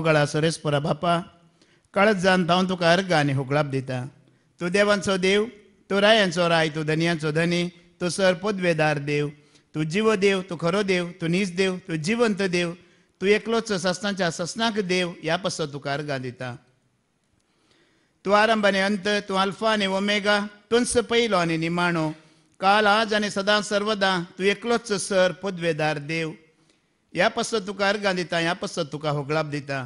बापा कळत जावन ಕಳೆದ तुका ತಾವಂತು ಗಾನೆ हुकळाप देता तो देवांचो देव तो रायांचो राय तूं धनियांचो धनी तो सर पदवेदार देव तूं जिवो देव तूं खरो देव तूं नीज देव तूं जिवंत देव तूं एकलोच सस्नाच्या ससनाक देव ह्या पासो तुका अर्गां दिता तूं आरंभ आनी अंत तूं आल्फा आनी ओमेगा तुंस पयलो आनी निमाणो काल आज आनी सदां सर्वदा तूं एकलोच सर पदवेदार देव ह्या पासो तुका अर्गां दिता ह्या पासो तुका होगळाप दिता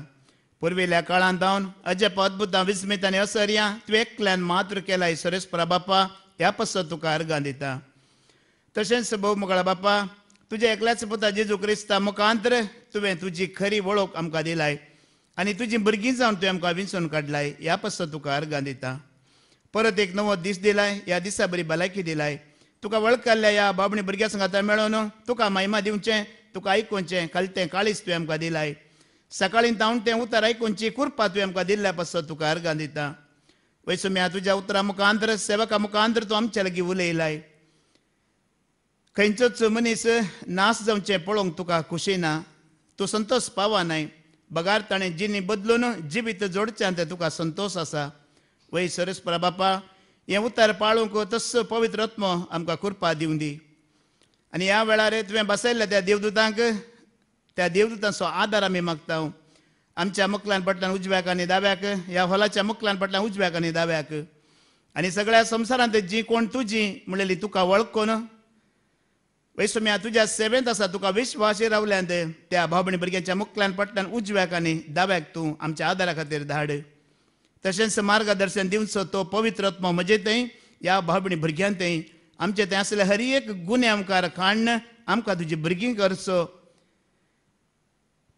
पुर्वेल्या काळांत जावन अजेप अद्भुतां विस्मित आनी असर्या तुवें एकल्यान मात्र केला इसरेस्परा बापा ह्या पस्त तुका अर्गां दिता तशेंच मोगळा बापा तुज्या एकल्याच पुता जेजू क्रिस्ता मुखांतर तुवें तुजी खरी वळख आमकां दिलाय आनी तुझी भुरगीं जावन तुवें आमकां विंचून काडलाय ह्या पस्त तुका दिता परत एक नवो दीस दिलाय ह्या दिसा बरी भलायकी दिलाय तुका वळखल्ल्या ह्या बाबणी भुरग्या संघाता मेळोन तुका महिमा दिवचें तुका आयकुचें तें काळीज तुवें आमकां दिलाय सकाळीं धावन तें उतर खंयची कृपा तुवें आमकां दिल्ल्या पासो तुका अर्गां दिता वयसो म्या तुज्या उतरा मुखांतर सेवका मुखांतर तूं आमच्या लागीं उलयलाय खंयचोच मनीस नास जावचें पळोवंक तुका खुशी ना तूं संतोश पावनाय बगार ताणें जिणी बदलून जिवीत जोडचे तें तुका संतोश आसा वै सरस बापा हें उतार पाळूंक तस्सो पवित्र आत्मो आमकां कुरपा दिवंक दी आनी ह्या वेळार तुवें बसयल्ल्या त्या देवदूतांक त्या देवदूतां आधार आम्ही आमी मागता आमच्या मुखल्यान पटल्यान उजव्याक आणि दाव्याक या हॉलाच्या मकलान पटल्यान उजव्याक आणि दाव्याक आणि सगळ्या संवसारांत जी कोण तुझी म्हणलेली तुका वळखून वैसम्या तुज्या सेवेंत आसा तुका विश्वासी रावल्यान त्या भावणी भुरग्यांच्या मुखल्यान पटल्यान उजव्याक आणि दाव्याक तूं आमच्या आदारा खातीर धाड तशेंच मार्गदर्शन दिवचो तो पवित्र आत्मा म्हजे थंय ह्या भावणी भुरग्यां थंय आमचे थंय असले हर एक गुन्हे आमकार काण आमकां तुजी भुरगीं करचो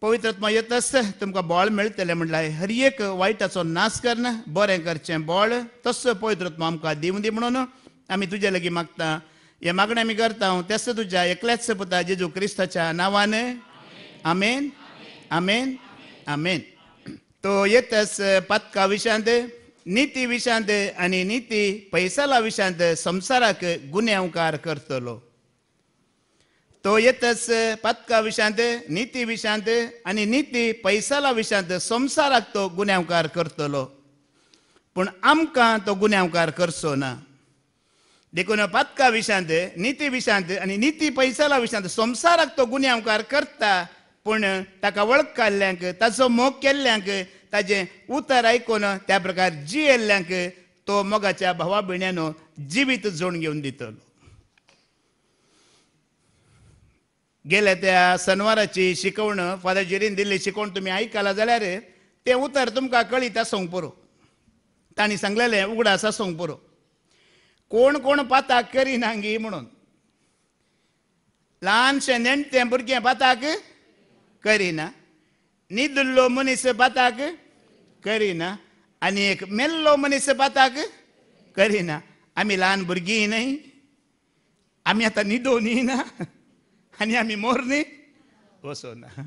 आत्मा येत आसता तुमकां बोळ मेळटलें म्हणल्यार हर एक वायटाचो नाश करना बरें करचें बोळ तसो आत्मा आमकां दिवं दी म्हणून आमी तुजे लगी मागता हे मागणें आमी करता हांव तेस तुज्या एकल्याच पुता जेजू क्रिस्ताच्या नांवान आमेन आमेन आमेन तो येतस पातका विशांत नीती विशांत आनी नीती पैसाला विशांत संसाराक गुन्यांवकार करतलो तो येतच पातका विशांत नीती विशांत आणि नीती पैसाला विशांत संसाराक तो गुन्यांवकार करतलो पण आमकां तो गुन्यांवकार करचो ना देखून पातका विशांत नीती विशांत आणि नीती पैसाला विशांत संसाराक तो गुन्यांवकार करता पूण ताका वळख काडल्यांक ताचो मोग केल्ल्यांक ताजे उतर आयकून त्या प्रकार जियेल्ल्यांक तो मोगाच्या भावा भयण्यानो जिवीत जोण घेवन दितलो गेल्या त्या सनवाराची शिकवणं फादर जिरीन दिल्ली शिकवण तुम्ही ऐकला जाल्यार ते उतर तुमकां कळीत सोंग पुरो तांणी सांगलेलें उगडा असा सोंग पुरो कोण कोण पाताक गी म्हणून ल्हानशें नेणटें भुरगें पाताक करिना निदुल्लो मनीस पाताक करिना आनी एक मेल्लो मनीस पाताक करिना आमी ल्हान भुरगीं न्हय आमी आतां न्हिदोनी ना आणि आम्ही मोरणी ना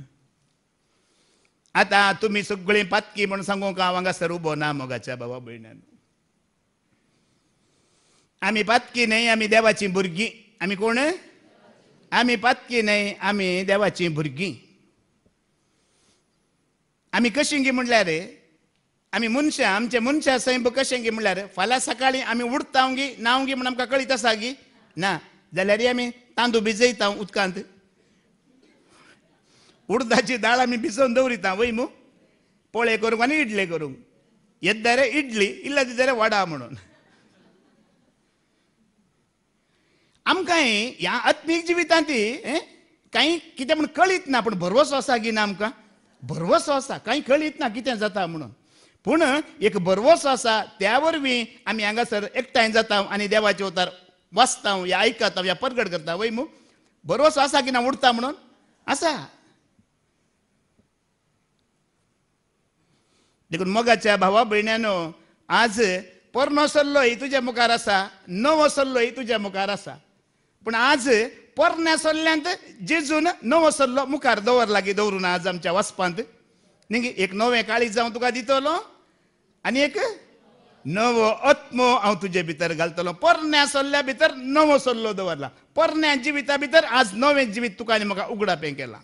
आता तुम्ही सगळी पातकी म्हणून सांगू का हांगासर उभो ना मोगाच्या बाबा भयणान आम्ही पातकी नाही आम्ही देवाची भुरगीं आम्ही कोण आम्ही पातकी नाही आम्ही देवाची भुरगीं आम्ही कशिंगी म्हटल्या रे आम्ही मनशां आमचे मनशां सैम कशेंगी म्हटल्यार फाल्यां सकाळीं आमी नांव गी म्हण आमकां कळीत आसा गी ना जाल्यार आमी तांदूळ भिजयता उदकांत उडदाची दाळ आमी भिजोवन दवरिता वय मू पोळे करूंक आनी इडले करूंक येद्दारे इडली इल्ला दिदारे वडा म्हणून आमकां ह्या आत्मीक जिवितांत कांय कितें म्हण कळीत ना पूण भरवसो आसा की ना आमकां भरवसो आसा कांय कळीत ना कितें जाता म्हणून पूण एक भरवसो आसा त्या वरवीं आमी हांगासर एकठांय जाता आनी देवाचे उतार वाचता या आयकतां या परगड करता वय मू बरोसो असा की ना उडता म्हणून असा देखून मगाच्या भावा भयण्यानो आज पोरणो सल्लो ही तुझ्या मुखार असा न सल्लो ही तुझ्या मुखार असा पण आज पोरण्या सल्ल्यांत जेजून न सल्लो मुखार दवर लागीं दवरून आज आमच्या वचपांत एक नवें काळी जाऊन तुका दितलो आणि एक नवो अत्मो हांव तुजे भितर घालतलो पोरण्या सोल्ल्या भितर नवो सोल्लो दवरला पोरण्या जिविता भितर आज नवें जिवीत तुका आनी म्हाका उगडापें केलां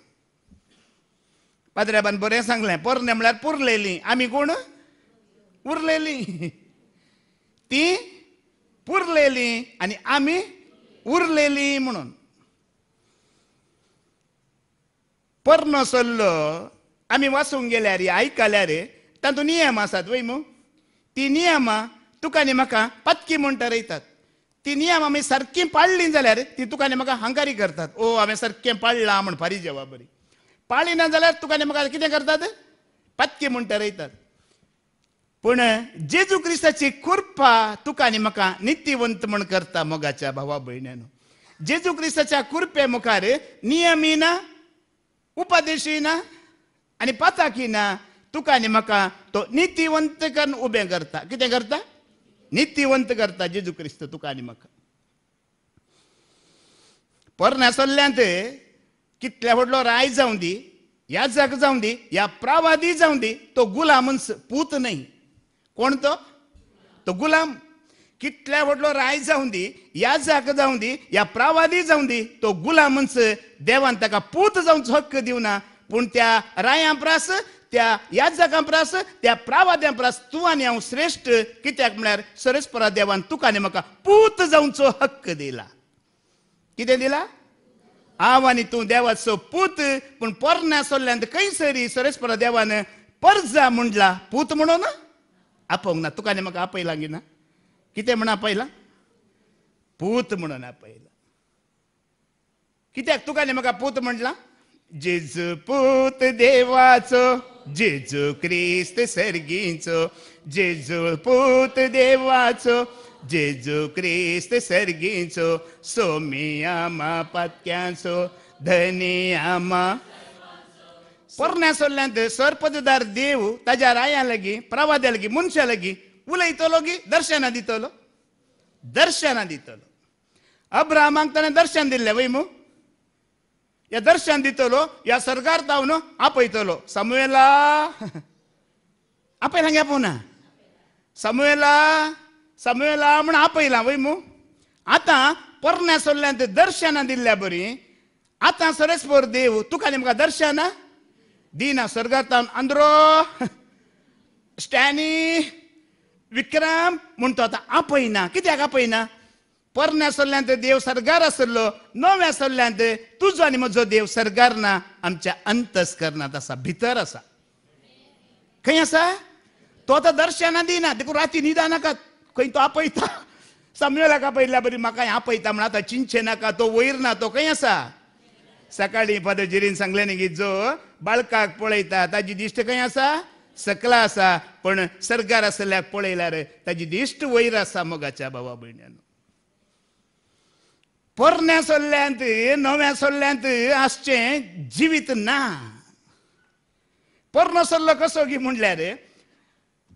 पाद्रेबान बरें सांगलें पोरणें म्हळ्यार पुरलेली आमी कोण उरलेली ती पुरलेली आनी आमी उरलेली म्हणून पोरणो सोल्लो आमी वाचूंक गेल्यार रे तातूंत नियम आसात वै मू ती नियम तुका न्ही म्हाका पत्की म्हणून ठरयतात ती नियम आम्ही सारकी पाळली जाल्यार ती तुका न्ही म्हाका करतात ओ हांवें सारकें पाळलां म्हण फारी जबाबदारी पाळी ना जाल्यार तुका न्ही म्हाका कितें करतात पत्की म्हण ठरयतात पूण जेजू क्रिस्ताची कुर्पा तुका आनी म्हाका नित्यवंत म्हण करता मोगाच्या भावा भयण्यान जेजू क्रिस्ताच्या कुर्पे मुखार नियमी ना उपादेशी ना आनी पाताकी ना तुका आणि म्हाका तो नीतिवंत करून उभे करता किती करता नीतिवंत करता जेजू क्रिस्त तुका आणि म्हाका परन्यासल्ल्यांत कितल्या व्हडलो राय जावं दी या जग जावं दी या प्रावादी जावं दी तो गुलाम पूत नाही कोण तो तो गुलाम कितल्या व्हडलो राय जावं दी या जाक जावं दी या प्रावादी जावं दी तो गुलामच देवान ताका पूत जावंच हक्क दिवना पूण त्या रायां प्रास ह्याच जगां परस त्या प्रावाद्या प्रास तू आणि हांव श्रेश्ठ कित्याक म्हळ्यार सरस्परा देवान तुका आनी म्हाका पूत जावचो हक्क दिला कितें दिला हांव आनी तूं देवाचो पूत पूण पोरण्या खंय सरी सरस्परा देवान परजा म्हणला पूत म्हणून आपोवंक ना तुका आनी म्हाका आपयला गिना कितें म्हण आपयला पूत म्हणून आपयला कित्याक तुका आनी म्हाका पूत म्हणला जेज पूत देवाचो जेजू क्रिस्त सर्गींचो जेजू पूत देवाचो जेजू क्रिस्त सर्गींचो सोमी आमा पातक्यांचो धनी आमा पोरण्या सोल्ल्यांत देव ताज्या राया लागी प्रवाद्या लागी मनशा लागी उलयतलो गी दर्शनां दितलो दर्शनां दितलो अब्रामांक ताणें दर्शन दिल्लें वय दितलो या सरकार या आपयतलो समुएला आपयला घ्या ಆಪವನ समुएला समुएला म्हण आपयला वय मू आता पोरण्या सोल्ल्यान ते दर्शनां दिल्ल्या बरी आता सरेस देव तुका आनी दर्शन दर्शनां दिना स्वर्गांत अंद्रो स्टॅनी विक्रम म्हणतो तो आतां आपयना कित्याक आपयना ಪೊರನೇ देव देव सरगार असलो नव्या सल्ल्यान तुजो आनी म्हजो देव सरगार ना आमच्या अंतस्करणात असा भितर असा खंय असा तो आता दर्शना दिना देखून राती निदा नाकात खंय तो आपयता समजलाक पहिल्या बरी म्हाका हें आपयता म्हण आतां चिंचे नाका तो वयर ना तो खंय असा सकाळी पदजिरीन सांगले न्ही की जो बाळकाक पळयता ताजी दिश्ट खंय असा सकला असा पण सरगार असल्याक पळयल्यार ताजी दिश्ट वयर असा मोगाच्या बाबा भयण्यांनो पोरण्या சொல்லாந்து नव्या சொல்லாந்து அஷ்டேன் जिवीत ना पोरनो सल्लो कसो की म्हणल्यार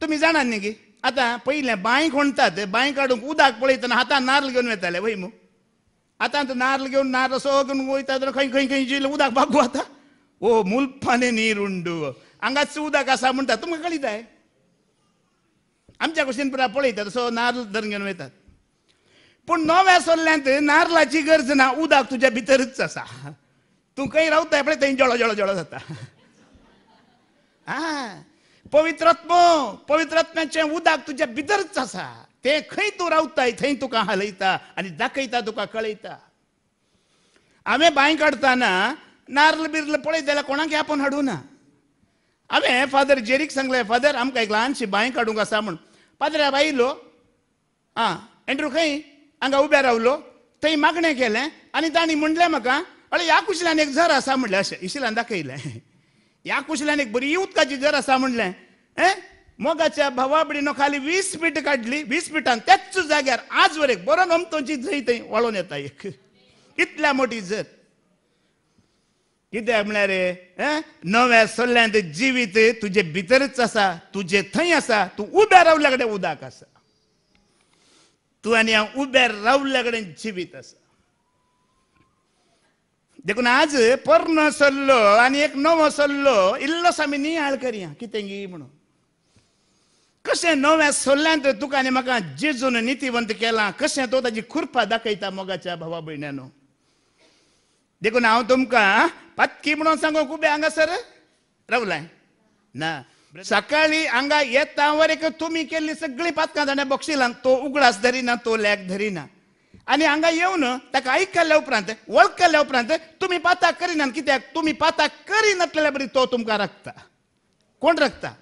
तुमी जाणार न्ही की आतां पयलें बांय खणटात बांय काडूंक उदक पळयताना हातान नार्ल घेऊन वेताले वय आता आतां घेऊन नारल घेवन नाल्ल वयता तर खंय खंय खंय जिल उदक बागू आता ओ मुलफाने नीर उंडू हांगाच उदक आसा म्हणटा तुमकां कळीताय आमच्या कुशीन पुरा पळयतात सो नारल धरून घेवन वयतात पूण नव्या सोल्ल्यांत नारलाची गरज ना उदक तुझ्या भितरच आसा तू खंय रावता पळय थंय जळो जळो जळो जाता आ पवित्रत्म पवित्रत्म्याचे उदक तुज्या भितरच आसा ते खंय तूं रावताय थंय तुका हालयता आनी दाखयता तुका कळयता हांवें बांय काडताना नारल बिर्ल पळयत जाल्यार कोणाक आपण हाडूं ना हांवें फादर जेरीक सांगलें फादर आमकां एक ल्हानशी बांय काडूंक आसा म्हूण फादर बायलो आं एंड्रू खंय हांगा उबे रावलो थंय मागणें केलें आनी तांणी म्हणलें म्हाका अरे ह्या कुशल्यान एक झर आसा म्हणलें अशें इशिलान दाखयलें ह्या कुशल्यान एक बरी उदकाची झर आसा म्हणलें हे मोगाच्या भावा बिडीनो खाली वीस फीट काडली वीस फिटान त्याच जाग्यार आजवर एक बरो गमतोची झरी थंय वळोवन येता एक इतल्या मोठी झर म्हळ्यार रे नव्या सोल्ल्यान जिवीत तुजे भितरच आसा तुजे थंय आसा तूं उब्या रावल्या कडेन उदक आसा तू आणि उबे रावल्या कडेन जिवीत अस देखून आज पर्न सल्लो आणि एक नवो सल्लो इल्लोसो आमी नियाळ करया कितेंगी म्हणून कशें नव्या सल्ल्यान तर तुका आनी म्हाका जेजून नितीवंत केला कशें तो ताजी खुर्पा दाखयता मोगाच्या भावा भयण्यानो देखून हांव तुमकां पातकी म्हणून सांगूंक उबे हांगासर रावलाय ना सकाळी अंगा येतावर एक तुम्ही केली सगळी पातकां जाणा तो उगडास धरिना तो लॅक धरिना आणि हांगा येऊन ताका ऐकल्या उपरांत वळखल्या उपरांत तुम्ही पाताक करिना कित्याक तुम्ही पाताक करिनासलेल्या बरी तो तुमका राखता कोण रखता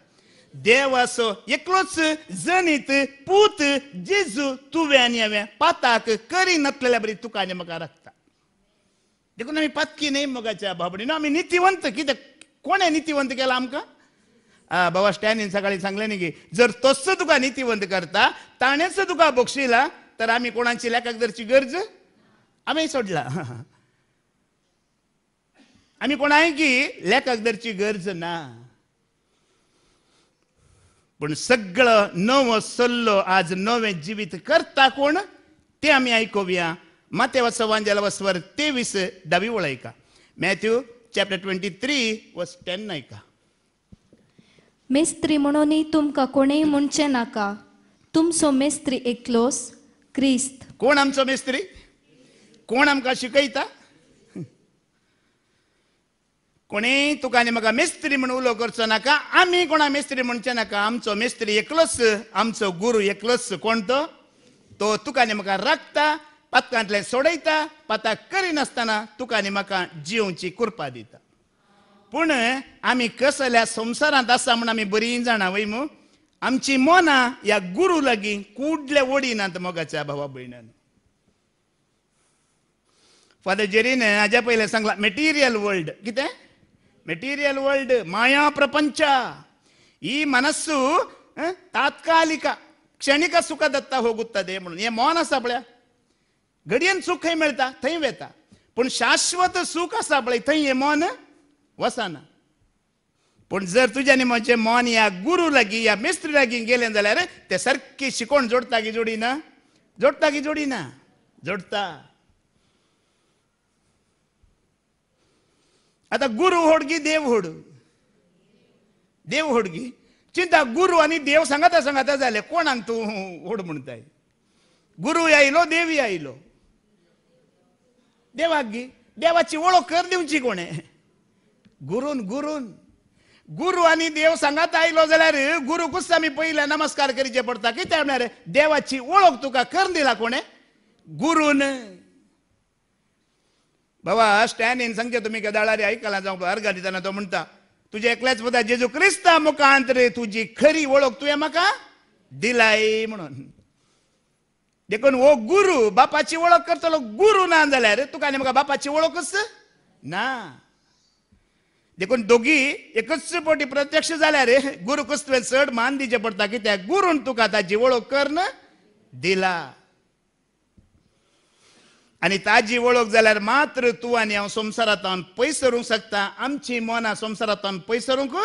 देव असो एकलोच जनीत पूत जिजू तुवें आनी हांवें पाताक करिनासलेल्या बरी तुका आनी म्हाका राखता देखून आमी पातकी न्ही मोगाच्या ना आमी नितिवंत कित्याक कोणे नितिवंत केला आमकां बाबा स्टॅनिन सकाळी सांगले नाही की जर तसं तुका बंद करता ताणेच तुका बक्षिला तर आम्ही कोणाची लेखाकदरची गरज आम्ही सोडला आम्ही आहे की दरची गरज ना पण सगळं नव सल्लो आज नवे जीवित करता कोण ते आम्ही ऐकूया मातेवा सवांजाला वसवर तेवीस डावी ओळ ऐका Matthew chapter twenty three verse ten ऐका मेस्त्री म्हणून तुमका कोणी म्हणचे नाका तुमचो मेस्त्री एकलोस क्रिस्त कोण आमचो मेस्त्री कोण आमकां शिकयता कोणी तुका आनी म्हाका मेस्त्री म्हणून उलो करचो नाका आमी कोणा मेस्त्री म्हणचे नाका आमचो मेस्त्री एकलोस आमचो गुरु एकलोच कोण तो तो तुका आनी म्हाका राखता पातकांतले सोडयता पाता करिनासतना तुका आनी म्हाका जिवची कुर्पा दिता पूण आमी कसल्या संवसारांत आसा म्हण आमी बरी जाणा वय मू आमची मोना ह्या गुरू लागी कुडले ओडिनात मोगाच्या भावा भयणान फादर जेरीन हाज्या पयलें सांगला मेटिरियल वर्ल्ड कितें मेटिरियल वर्ल्ड माया प्रपंच ही तात्कालिक क्षणिक सुख दत्ता ಹೋಗುತ್ತದೆ म्हणून हे मोन आसा पळय घडयेन सुख खंय मेळटा थंय वेता पूण शाश्वत सुख आसा पळय थंय हे मोन वसाना पण जर तुझ्याने म्हणजे मन या गुरु लागी या मिस्त्री लागीं गेलें जाल्यार ते सारकी शिकवण जोडता की जोडिना जोडता की जोडिना जोडता आता गुरु होडगी देव होड देव होडगी चिंता गुरु आणि देव सांगाता सांगता झाले कोणाक तू होड म्हणताय गुरु आयलो देवी आयलो देवागी देवाची ओळख कर दिवची कोणे गुरून गुरून गुरु आणि देव सांगात आयलो जाल्यार गुरु आमी पहिले नमस्कार करचे पडटा त्या म्हणल्यार देवाची ओळख तुका कर दिला कोणे गुरून बाबा स्टॅन इन सांगचे तुम्ही दळारी ऐकला जाऊ अर्घा दिताना तो म्हणटा तुझे एकल्याच पदा जेजू क्रिस्ता रे तुझी खरी ओळख तुवें म्हाका दिलाय म्हणून देखून हो गुरु बापाची ओळख करतलो गुरु ना जाल्यार तुका आनी म्हाका बापाची ओळखच ना देखून दोघी एकच पोटी प्रत्यक्ष झाल्या रे गुरु कुस्तवे चढ मान दिजे पडता की त्या गुरून तुका आता जिवळो कर्ण दिला आणि ताजी वळख जाल्यार मात्र तू आणि हांव संसारात पयस शकता आमची मोना संसारात पयस सरूंक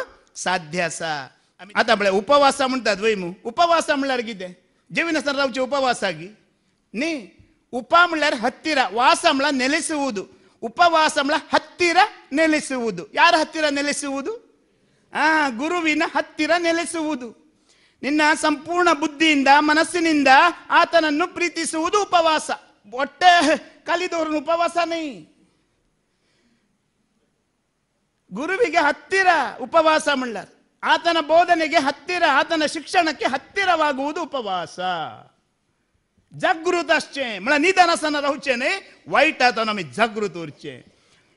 साध्य आसा आता म्हळ्यार उपवासा म्हणटात वय मू उपवासा म्हणल्यार कितें जेविनासतना रावचे उपवासा गी न्ही उपा म्हणल्यार हत्तीरा वासा म्हणल्यार नेलेसवूद ಉಪವಾಸ ಹತ್ತಿರ ನೆಲೆಸುವುದು ಯಾರ ಹತ್ತಿರ ನೆಲೆಸುವುದು ಆ ಗುರುವಿನ ಹತ್ತಿರ ನೆಲೆಸುವುದು ನಿನ್ನ ಸಂಪೂರ್ಣ ಬುದ್ಧಿಯಿಂದ ಮನಸ್ಸಿನಿಂದ ಆತನನ್ನು ಪ್ರೀತಿಸುವುದು ಉಪವಾಸ ಹೊಟ್ಟೆ ಉಪವಾಸ ನೈ ಗುರುವಿಗೆ ಹತ್ತಿರ ಉಪವಾಸ ಮಳ್ಳರ್ ಆತನ ಬೋಧನೆಗೆ ಹತ್ತಿರ ಆತನ ಶಿಕ್ಷಣಕ್ಕೆ ಹತ್ತಿರವಾಗುವುದು ಉಪವಾಸ जागृत असचे म्हणा निदान आसतना राहूचे नाही वाईट आता आमी जागृत उरचे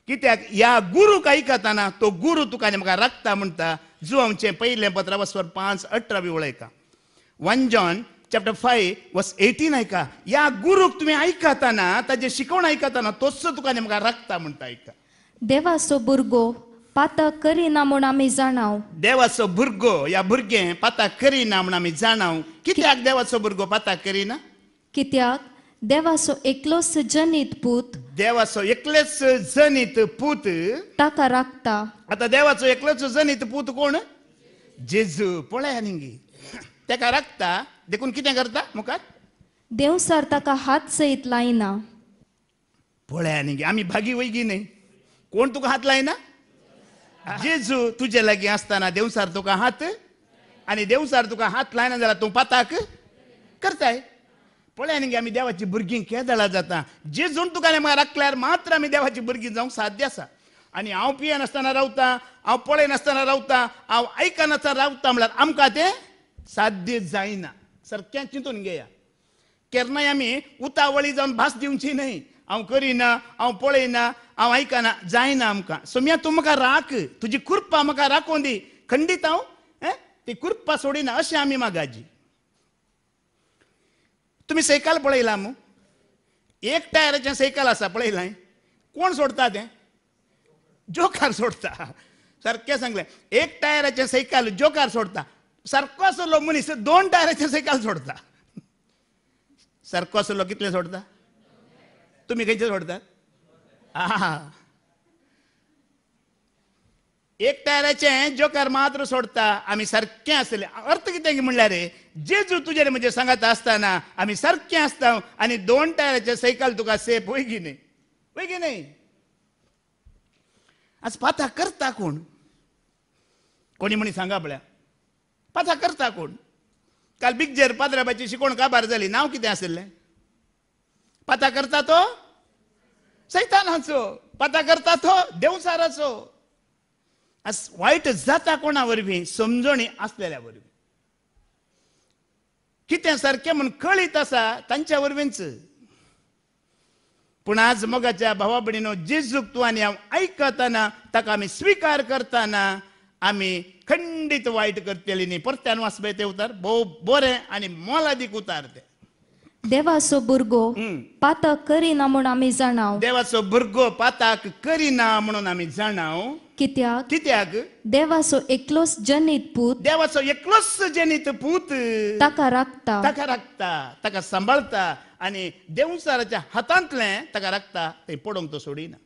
कित्याक ह्या काही आयकतना तो गुरु तुका म्हाका राखता म्हणता जो आमचे पहिले पत्र वसवर पांच अठरा बी वळयता one John chapter five verse eighteen ऐका या गुरूक तुम्ही ऐकताना ताजे शिकवण ऐकताना तोच तुका नेमका राखता म्हणटा ऐका देवाचो भुरगो पाता करिना म्हणून आमी जाणाव देवाचो भुरगो ह्या भुरगें पाता करिना म्हणून आमी जाणाव कित्याक देवाचो भुरगो पाता करिना कित्याक देवाचो एकलो जनीत पूत देवाचो एकलेच जनीत पूत ताका राखता आता देवाचो एकलोच जनीत पूत कोण जेजू पळया निंगी तेका राखता देखून कितें करता मुखार देव सर ताका हात सयत लायना पळया निंगी आमी भागी वयगी न्ही कोण तुका हात लायना जेजू तुजे लागीं आसतना देवसार तुका हात आनी देवसार तुका हात लायना जाल्यार तूं पाताक करताय पळय आनी आमी देवाची भुरगीं केदळा जाता जे जेजून तुका राखल्यार मात्र आमी देवाची भुरगीं जावंक साध्य आसा आनी हांव पियेनासतना रावता हांव पळयनासतना रावता हांव आयकनासतना रावता म्हळ्यार आमकां तें साध्य जायना सारकें चिंतून घेया केन्नाय आमी उतावळी जावन भास दिवची न्हय हांव करिना हांव पळयना हांव आयकना जायना आमकां सोम्या तूं म्हाका राख तुजी कुर्पा म्हाका राखोवन दी खंडीत हांव ती कृपा सोडिना अशी आमी मागाजी तुम्ही सैकाल पळयला मू एक टायराचें सैकाल असा पळयलां कोण सोडता ते जोकार सोडता सारखे सांगले एक टायराचें सैकाल जोकार सोडता सारको आसलो मनीस दोन टायरचे सैकाल सोडता सारको आसलो कितले सोडता तुम्ही खंयचे सोडतात हा एक एकट्याचे जोकार मात्र सोडता आम्ही सारखे असले अर्थ किती म्हणल्यार रे जेजू तुझे म्हणजे सांगत असताना आम्ही सारखे असता आणि दोन टायराचे सायकल तुका सेफ होई की नाही होई की नाही आज पाथा करता कोण कोणी म्हणी सांगा पळ्या पाथा करता कोण काल बिगजेर पाद्राबाची शिकवण काबार झाली नाव किती असेल पाथा करता तो सैतानाचो पाथा करता तो देवसाराचो आस जाता कोणा वरवीं समजणी आसलेल्या वरवीं कितें सारकें म्हूण कळीत आसा तांच्या वरवींच पूण आज मोगाच्या भावा भयणीनो जेजूक तूं आनी हांव आयकतना ताका आमी स्विकार करताना आमी खंडीत वायट करतली न्ही परत्यान वाचपय ते उतार भोव बरें आनी मोलादीक उतार ते देवाचो भुरगो पाताक करीना म्हणून आमी जाणाव देवाचो भुरगो पाताक करीना म्हणून आमी जाणाव कित्याक कित्याक देवासो एकलोस जनित पूत देवासो एकलोस जनित पूत ताका राखता ताका राखता तका सांबाळता आनी देवसाराच्या हातांतले ताका राखता तें पडोंक तो सोडिना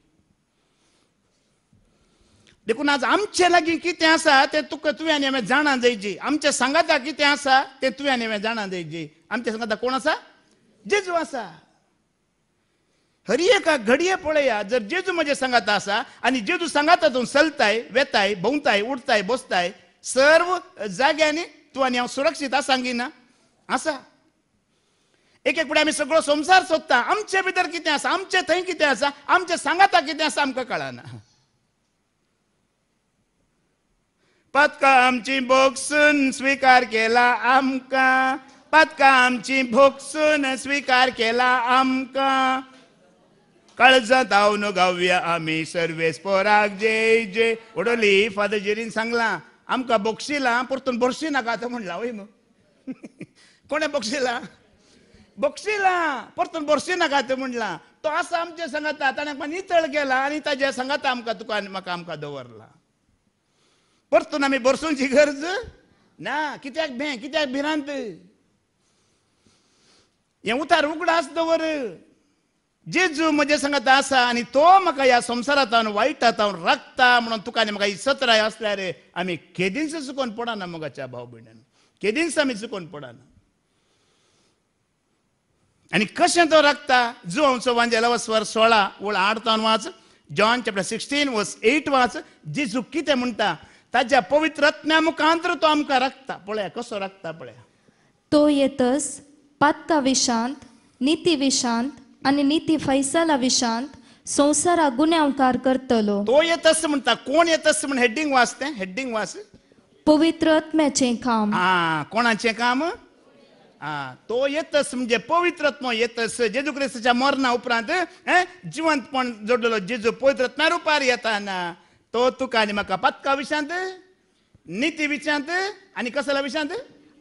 देखून आज आमचे लागीं कितें आसा तें तुका तुवें आनी हांवें जाणा जायची आमच्या सांगाता कितें आसा तें तुवें आनी हांवें जाणा जायची आमच्या सांगाता कोण आसा जेजू आसा हरिये का घडिये पळया जर जेजू म्हणजे सांगात असा आणि जेजू सांगात हातून चलताय वेताय भोंवताय उडताय बसताय सर्व जाग्यांनी तू आणि हांव सुरक्षीत ना आसा एक एक पुढे आम्ही सगळो संसार सोदता आमचे भीतर किती आसा आमचे थंय किती आसा आमचे सांगाता किती आसा आमकां कळना पातका आमची भोगसून स्वीकार केला आमका पातका आमची भोगसून स्वीकार केला आमका काळजात आवन गावया आम्ही सर्वेस स्पोराक जे जे ओडोली फादर जेरीन सांगला आमकां बक्षिला परतून बोरशी नाका तो म्हणला वय मग कोणें बक्षिला बोक्षिला परतून बोरशी नाका तो म्हणला तो आसा आमच्या संगाता ताणें म्हाका नितळ केला आनी ताज्या संगाता आमकां तुका म्हाका आमकां दवरला परतून आमी बोरसूंची गरज ना कित्याक भें कित्याक भिरांत हे उतार उगडास दवर जेजू म्हजे संगत आसा आणि तो मका या संसारात हांव वायटात आता राखता म्हणून तुका आनी म्हाका इसत्र सत्राय रे आमी केदींच चुकोन पडना मगाच्या भाऊ भयणान केदींच आमी चुकोन पडना आणि कशें तो राखता जो वांजे वांजेला वस्वर सोळा ओळ आठ तावन वाच John chapter sixteen verse eight वाच जेजू कितें म्हणता ताच्या पवित्र रत्न्या मुखांतर तो आमकां रक्ता पळया कसो रक्ता पळया तो येतस पात्ता विशांत निती विशांत आणि नीती फैसला विशांत संसारा गुन्यांकार करतलो तो येत असं म्हणता कोण येत असं म्हण हेडिंग वाचते हेडिंग वाच पवित्र आत्म्याचे काम हा कोणाचे काम आ, तो येतस म्हणजे पवित्रत्म येतस जेजू क्रिस्ताच्या मरणा उपरांत जिवंतपण जोडलेलो जेजू पवित्रत्म्या रुपार येताना तो तुका आणि म्हाका पत्का विशांत नीती विशांत आनी कसला विशांत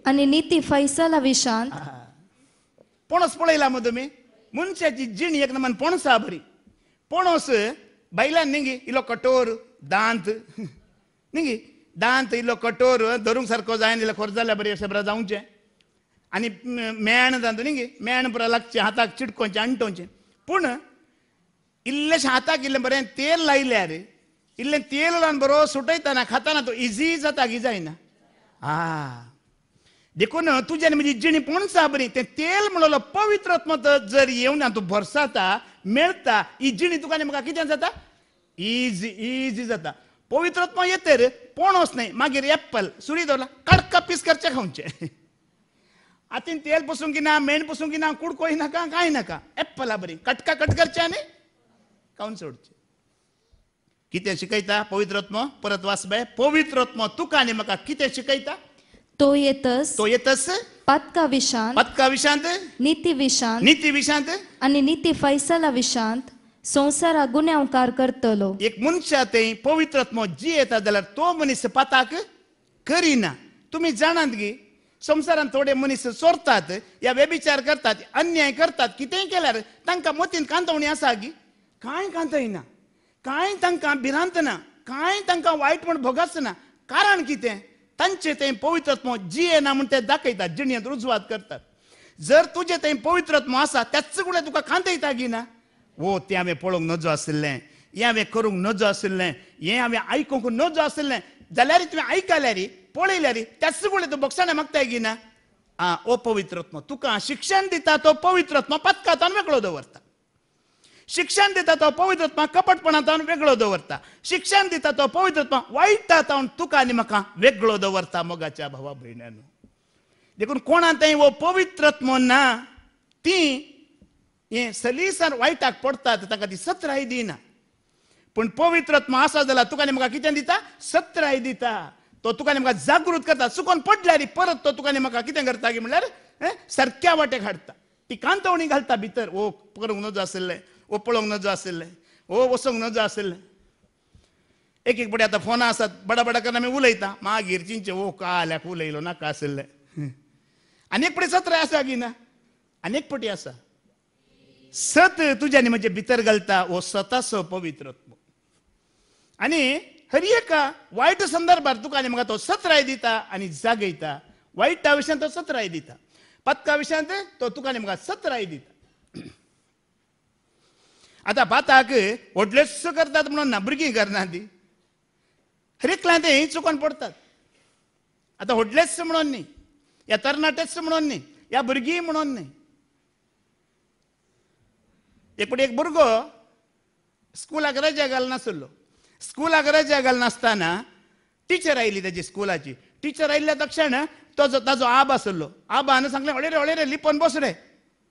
आणि नीती फैसला विशांत पणस पळयला मग तुम्ही मनशाची जीण एक नमन पोणसा बरी पोणस बैलान निंगी इलो कटोर दांत दात दांत इलो कटोर धरूंक कठोर दरूक सारखा खोर झाल्या बरी असे बरा जाऊचे आणि मेण मेण पुरा लागचे हाताक चिटकोणचे आण्टोनचे पूण इल्लेशे हाताक इल्ले बरे तेल लायल्या रे इल्ले तेल लावून सुटयताना खाताना तो इजी जाता इजा येना आ देखून तुज्यान म्हजी जिणी पणसा साबरी ते तेल म्हणलो पवित्र जर येऊन तूं भरसाता मेळता ही जिणी तुका आनी म्हाका कितें जाता इजी इजी जाता पवित्र आत्मा रे पोणस नाही मागीर एप्पल सुरी दवरला कडका पीस करचे खावचे आतां तेल पसूंक ना मेण पसूंक ना कुडकोय नाका कांय नाका एप्पला बरी कटका कट करचे आनी खावन सोडचे कितें शिकयता पवित्र परत बाय पवित्र तुका आनी म्हाका कितें शिकयता तो येतस तो येतस पतका विशांत पतका विशांत नीति विशांत नीति विशांत आणि नीति फैसला विशांत संसारा गुन्हेकार करतलो एक मनशा ते पवित्रत्मो जी येता जाल्यार तो मनीस पाताक करिना तुम्ही जाणात गी संसारात थोडे मनीस सोरतात या व्यभिचार करतात अन्याय करतात कितेंय केल्यार तांकां मतीन कांतवणी आसा गी कांय कांतयना कांय तांकां भिरांत ना कांय तांकां वायटपण भोगासना कारण कितें तांचे थंय पवित्रत्म ना म्हण ते दाखयतात जिणेंत रुजवात करतात जर तुजे पवित्र पवित्रत्म असा त्याच गुणे तुका खांतयता गी ना वो हो, तें हांवें पळोवंक नजो आशिल्लें हें हांवें करूंक नजो आशिल्लें हें हांवें आयकूंक नजो आशिल्लें जाल्यार तुवें आयकल्यार पळयल्यार त्याच गुणे तूं बक्षाणें मागताय गी ना आ ओ पवित्रत्म तुका शिक्षण दिता तो पवित्रत्म पत्कातान वेगळो दवरता शिक्षण तो पवित्रत्मा कपटपणा ಕಪಟಪಣ वेगळो दवरता शिक्षण दिता तो पवित्रत्मा वाईट तावन तुका आनी म्हाका वेगळो दवरता मोगाच्या भावा भयण्यान देखून कोणा थंय वो पवित्रत्म ना ती हे सलीसार वायटाक पडटा ताका ती सत्राय दिना पूण पवित्रत्म असा झाला तुका आनी म्हाका कितें दिता सत्राय दिता तो तुका आनी म्हाका जागृत करता चुकोन पडल्या परत तो तुका आनी म्हाका कितें करता की म्हणल्यार सारक्या वाटेक हाडटा ती कांतवणी घालता भितर ओ करूंक नजो आसले पळोवंक नजो आशिल्ले ओ वसोंक नजो आशिल्ले एक एक बडे आता फोन आसात बडा बडा करून आमी उलयता मागीर चिंचे ओ काल्याक उलयलो नाका आशिल्ले एक पटी सत्र आसा की ना आनी एक पटी आसा सत तुज्यानी म्हणजे भितर घालता हो सतासो पवित्र आनी हरी एका वायट संदर्भार तुका आनी म्हाका तो सत्राय दिता आनी जागयता वायटा विशयान तो सत्राय दिता पत्का विशयान तो तुका आनी म्हाका सत्राय दिता आता भाताक सुसो करतात म्हणून ना भुरगीं करना ती रिकला ते हे चुकोन पडतात आता व्हडलेच म्हणून न्ही या तरणाटेच म्हणून न्ही या भुरगीं म्हणून न्ही एक पटी एक भुरगो स्कुलाक रजा घालनासलो स्कुलाक रजा घालनासतना टिचर आयली तेजी स्कुलाची टिचर आयिल्ल्या तक्षण तो ताजो आब आसलो आबान सांगलें अडे रे ओळे रे लिपोन बस रे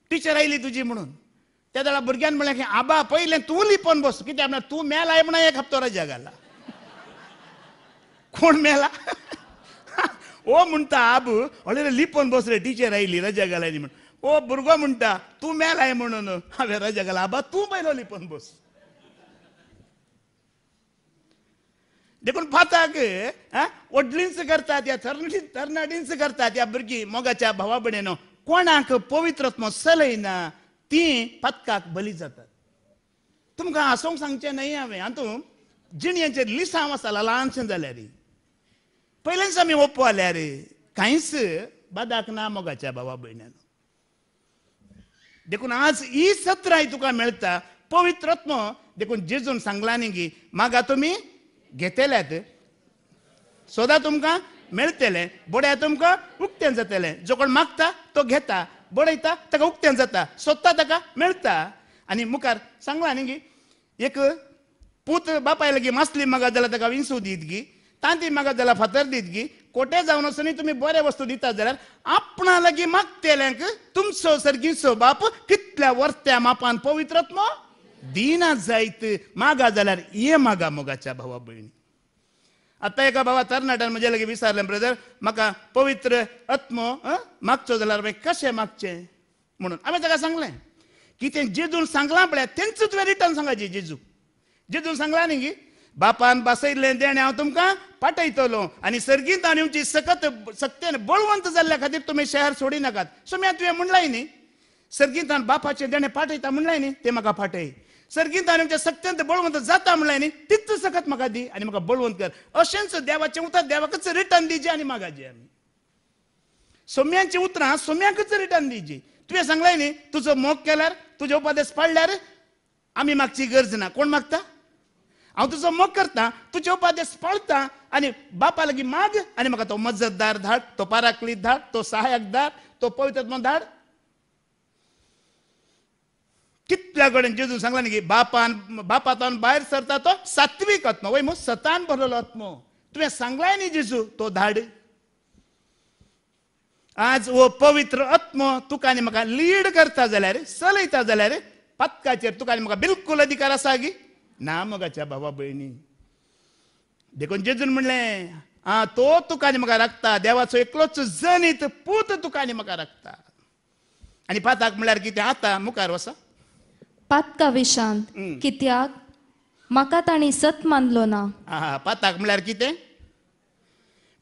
टिचर आयली तुजी म्हणून त्या भुरग्यान म्हणलं की आबा पहिले तू लिपोन बस किती आपण तू मेला म्हणा एक हप्ता रजा घाला कोण मेला ओ म्हणता आबू हळू लिपोन बस रे टीचर आयली रजा घालायली म्हण ओ भुरगो म्हणता तू आहे म्हणून हांवें रजा घाला आबा तू पहिलो लिपोन बस देखून फाताक वडलींच करतात या तरणी तरणाटींच करतात या भुरगीं मोगाच्या भावा बणेनो कोणाक पवित्रत्म ना ती पथकाक बली जातात तुमकां आसोंक सांगचें न्हय हांवें हातूंत जिणेचें लिसांव आसतालां ल्हानशें जाल्यार आम्ही आमी ओप्पो रे कांयच बादाक ना मोगाच्या बाबा भयण्यान देखून आज ही सत्राय तुका मेळटा पवित्रत्म देखून जेजून सांगला न्ही की मागा तुमी घेतल्यात सोदां तुमकां मेळटलें बोड्या तुमकां उक्तें जातलें जो कोण मागता तो घेता बडयता ताका उक्तें जाता सोदता ताका मेळटा आनी मुखार सांगला न्ही गी एक पूत बापाय लागी मासली मगा जाल्यार ताका विंसू दीत गी तांती मागत जाल्यार फातर दीत गी कोटे जावन आसतना तुमी बरे वस्तू दिता जाल्यार आपणा लागी मागतेल्यांक तुमचो सर्गीचो बाप कितल्या वर्त्या मापान पवित्रत्म दिना जायत मागा जाल्यार ये मागा मोगाच्या भावा भयणी आता एका बाबा तरणाट्यान म्हजे लगे विचारलें ब्रदर म्हाका पवित्र आत्मो मागचो जाल्यार मागीर कशें मागचें म्हणून हांवें ताका सांगलें कितें जेजून सांगलां पळय तेंच तुवें रिटर्न सांगायचे जेजू जेजून सांगलां न्ही की बापान बसयल्लें देणें हांव तुमकां पाठयतलो आनी सर्गीत आनी येवची सकत सक्तेन बळवंत जाल्ल्या खातीर तुमी शहर सोडिनाकात सो मी तुवें म्हणलाय न्ही सर्गीतान बापाचे देणें पाठयता म्हणलाय न्ही तें म्हाका पाठय सर्गीत आनी आमच्या सत्यांत बळवंत जाता न्ही तितू सकत म्हाका दी आनी म्हाका बळवंत कर अशेंच देवाचें उतर देवाकच रिटर्न दिजे आनी मागाजे आमी सोम्यांची उतरां सोम्याकच रिटर्न दिजी तुवें सांगलें न्ही तुजो मोग केल्यार तुजे उपदेश पाडल्यार आमी मागची गरज ना कोण मागता हांव तुजो मोग करता तुजे उपदेश पाळता आनी बापा लागीं माग आनी म्हाका तो मजतदार धाड तो पाराकली धाड तो सहायक धाड तो पवित्रत्म धाड कितल्या कडेन जेजू सांगला न्ही की बापान बापातान भायर सरता तो सात्वीक आत्मो वय मो सतान भरलेलो आत्मो तुवें सांगलाय न्ही जेजू तो धाड आज हो पवित्र आत्मो तुका आनी म्हाका लीड करता जाल्यार चलयता जाल्यार पातकाचेर तुका आनी म्हाका बिलकुल अधिकार आसा गी ना मगाच्या भावा भयणी देखून जेजून म्हणलें आ तो तुका आनी म्हाका राखता देवाचो एकलोच जनीत पूत तुका आनी म्हाका राखता आनी पाताक म्हणल्यार कितें आतां मुखार वसा पातका विशांत कित्याक म्हाका ताणी सत मानलो ना हा पाताक म्हळ्यार कितें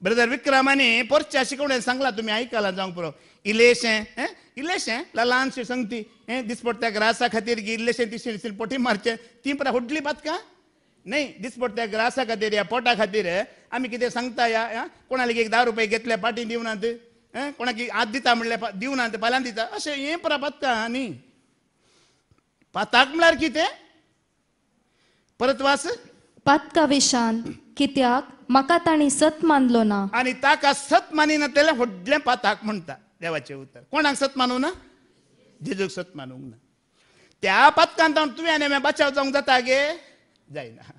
ब्रदर विक्रमाने पोरच्या शिकवणे सांगला तुम्ही ऐकला जावं पुरो इलेशें लहानशे ललानशी संगती हे दिसपट्ट्याक ग्रासा खातीर गी इल्लेशें ती पोटी मारचे ती परा हुडली पातका नाही त्या ग्रासा खातीर या पोटा खातीर आमी कितें सांगता या कोणाली एक धा रुपया घेतले पाटी दिवनात कोणाक आज दिता म्हणले दिवनात फाल्यां दिता अशें हें परा पातका न्ही ते परत वास विशान कित्याक मका ताणी सत मानलो ना आणि ताका सत मानिना त्याला व्हडलें पाताक म्हणता देवाचे उतर कोणाक सत मानू ना जेजूक सत मानूंक ना त्या पातकांत तुम्ही आणि बचाव जाऊ जाता गे जायना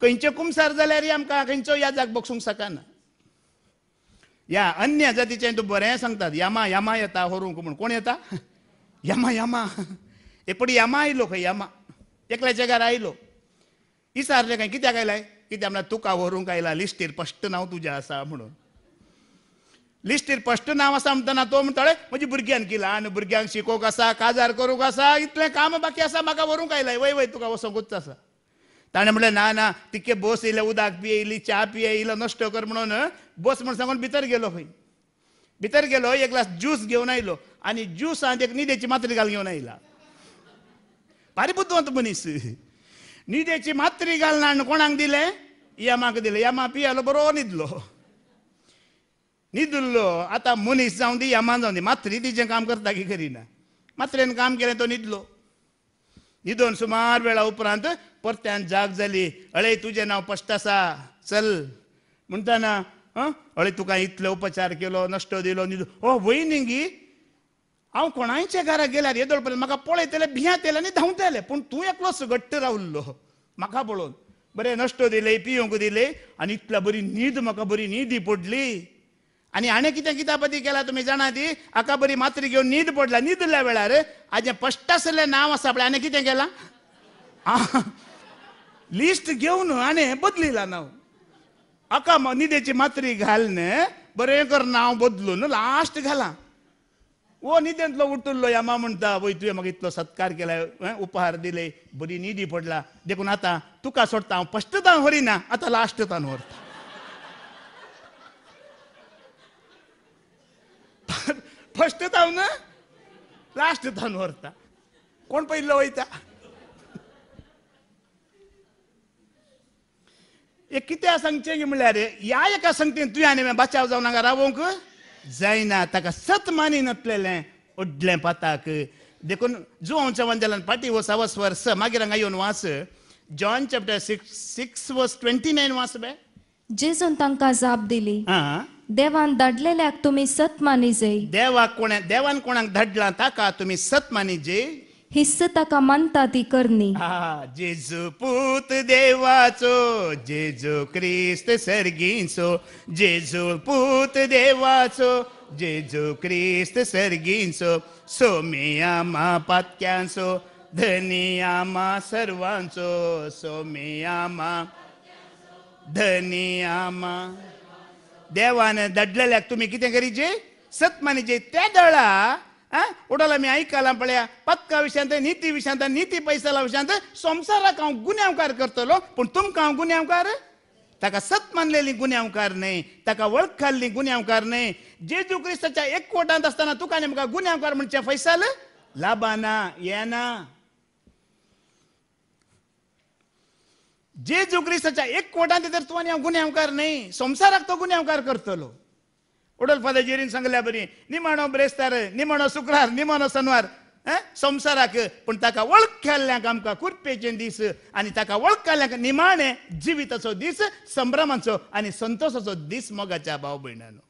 खंयचे कुमसार जाल्यार आमकां खंयचो याजाक बक्षूंक शकना या अन्य जातीचें तूं बरें सांगतात यामा यामा येता होरूंक म्हूण कोण येता यामा यामा ఎప్పుడు यामा आयलो खंय यमा एकल्या जगार आयलो इसारलें काय कित्याक आयलाय कित्याक म्हणल्यार तुका व्हरूंक आयला लिस्टीर पष्ट नांव तुजें आसा म्हणून लिस्टीर पष्ट नांव आसा म्हणटना तो म्हणटले म्हज्या भुरग्यांक आनी भुरग्यांक शिकोवंक आसा काजार करूंक आसा इतलें काम बाकी आसा म्हाका व्हरूंक आयलाय वय वय तुका वसोंकूच आसा ताणें म्हणलें ना ना तिके बस येयल्या उदक पिय येयली च्या पिय येयलो नश्ट कर म्हणून बस म्हण सांगून भितर गेलो खंय भितर गेलो एक ग्लास ज्यूस घेवन आयलो आनी ज्यूसांत एक न्हिदेची मात्र घाल घेवन आयला पारिबुद्धवंत बुद्धवंत मनीस न्हिदेची मात्री घालना कोणाक दिले यमाक दिले यमा पियालो बरो न्हिदलो न्हिदलो आता मनीस जावं दी यमान जावं दी मात्री तिचें काम करता की करिना मात्रेन काम केलें तो न्हिदलो न्हिदोन सुमार वेळा उपरांत परत्यान जाग जाली अळे तुजें नांव पश्टासा चल म्हणटाना अळे तुका इतलो उपचार केलो नश्टो दिलो न्हिदो हो वयनी गी हांव कोणाच्या घरा गेल्यार येदोळपले म्हाका पळयतले भियेतले आनी धांवतले पूण तूं एकलो घट्ट रावल्लो म्हाका पळोवन बरें नश्टो दिले पियोंक दिले आनी इतल्या बरी न्हीद म्हाका बरी न्हिदी पडली आनी हाणें कितें किताबती केला तुमी जाणा ती हाका बरी मात्री घेवन न्हीद पडला न्हिदल्या वेळार हाजें पश्टासलें नांव आसा पळय हाणें कितें केलां लिस्ट घेवन हाणें बदलिलां नांव हाका न्हिदेची मात्री घाल न्हय बरें कर नांव बदलून लास्ट घालां ओ निदेंतलो उठुल्लो यामा म्हणटा वय तुवें म्हाका इतलो सत्कार केला उपहार दिले बरी निधी पडला देखून आतां तुका सोडता हांव फस्टतान व्हरिना आतां लास्टतान व्हरता फस्ट जाव ना लास्ट थान व्हरता कोण पयलो वयता हे कित्या सांगचें म्हळ्यार ह्या एका संगतीन तुवें आनी बाचाव जावं नाका रावोंक ताका सत मानी ನತ್ಲೆಲೆ ಒಡ್ಲೆ पाताक देखून जो हांवच्या पाटी फाटी वसा वस वर्स मागीर हांगा येवन वास John chapter six six verse twenty nine वास बे जेजून तांकां जाप दिली देवान धाडलेल्याक तुमी सत मानिजे देवाक कोणे देवान कोणाक धाडला ताका तुमी सत मानिजे हिस्सता का मानता ती करनी हा जेजू पूत देवाचो जेजो क्रिस्त सर्गींचो जेजू पूत देवाचो जेजो क्रिस्त सर्गींचो सोमिया मा पातक्यांचो धन्यामा सर्वांचो सोमिया मा धनिया मा देवान दडलेल्याक तुम्ही कितें करीचे म्हणजे त्या दळा ಒಡಲ मी ಐಕಲ पळ्या पत्का विषयांत नीती विषयांत नीती ಪೈಸಲ विषयांत संसाराक हांव गुन्यांवकार करतलो पूण तुमकां हांव गुन्यांवकार ताका सत मानलेली गुन्यांवकार न्हय ताका वळखाल्ली गुन्यांवकार न्हय जेजू क्रिस्ताच्या कोटांत आसतना तुका आनी म्हाका गुन्यांवकार म्हणचे फैसल लाबाना येना जे क्रिस्ताच्या एकवटांत तर तूं आनी हांव गुन्यांवकार न्हय संसाराक तो गुन्यांवकार करतलो ಉಡಲ್ಪದ ಜೀರಿನ ಸಂಗಲ ಬರಿ ನಿಮ್ಮನೋ ಬ್ರೇಸ್ತಾರ ನಿಮ್ಮನೋ ಶುಕ್ರಾರ ನಿಮ್ಮನೋ ಸನ್ವಾರ संसाराक पूण ताका वळखल्ल्यांक आमकां कुरपेचे दीस आनी ताका वळखल्ल्यांक निमाणे जिविताचो दीस संभ्रमाचो आनी संतोशाचो दीस मोगाच्या भाव भयणानो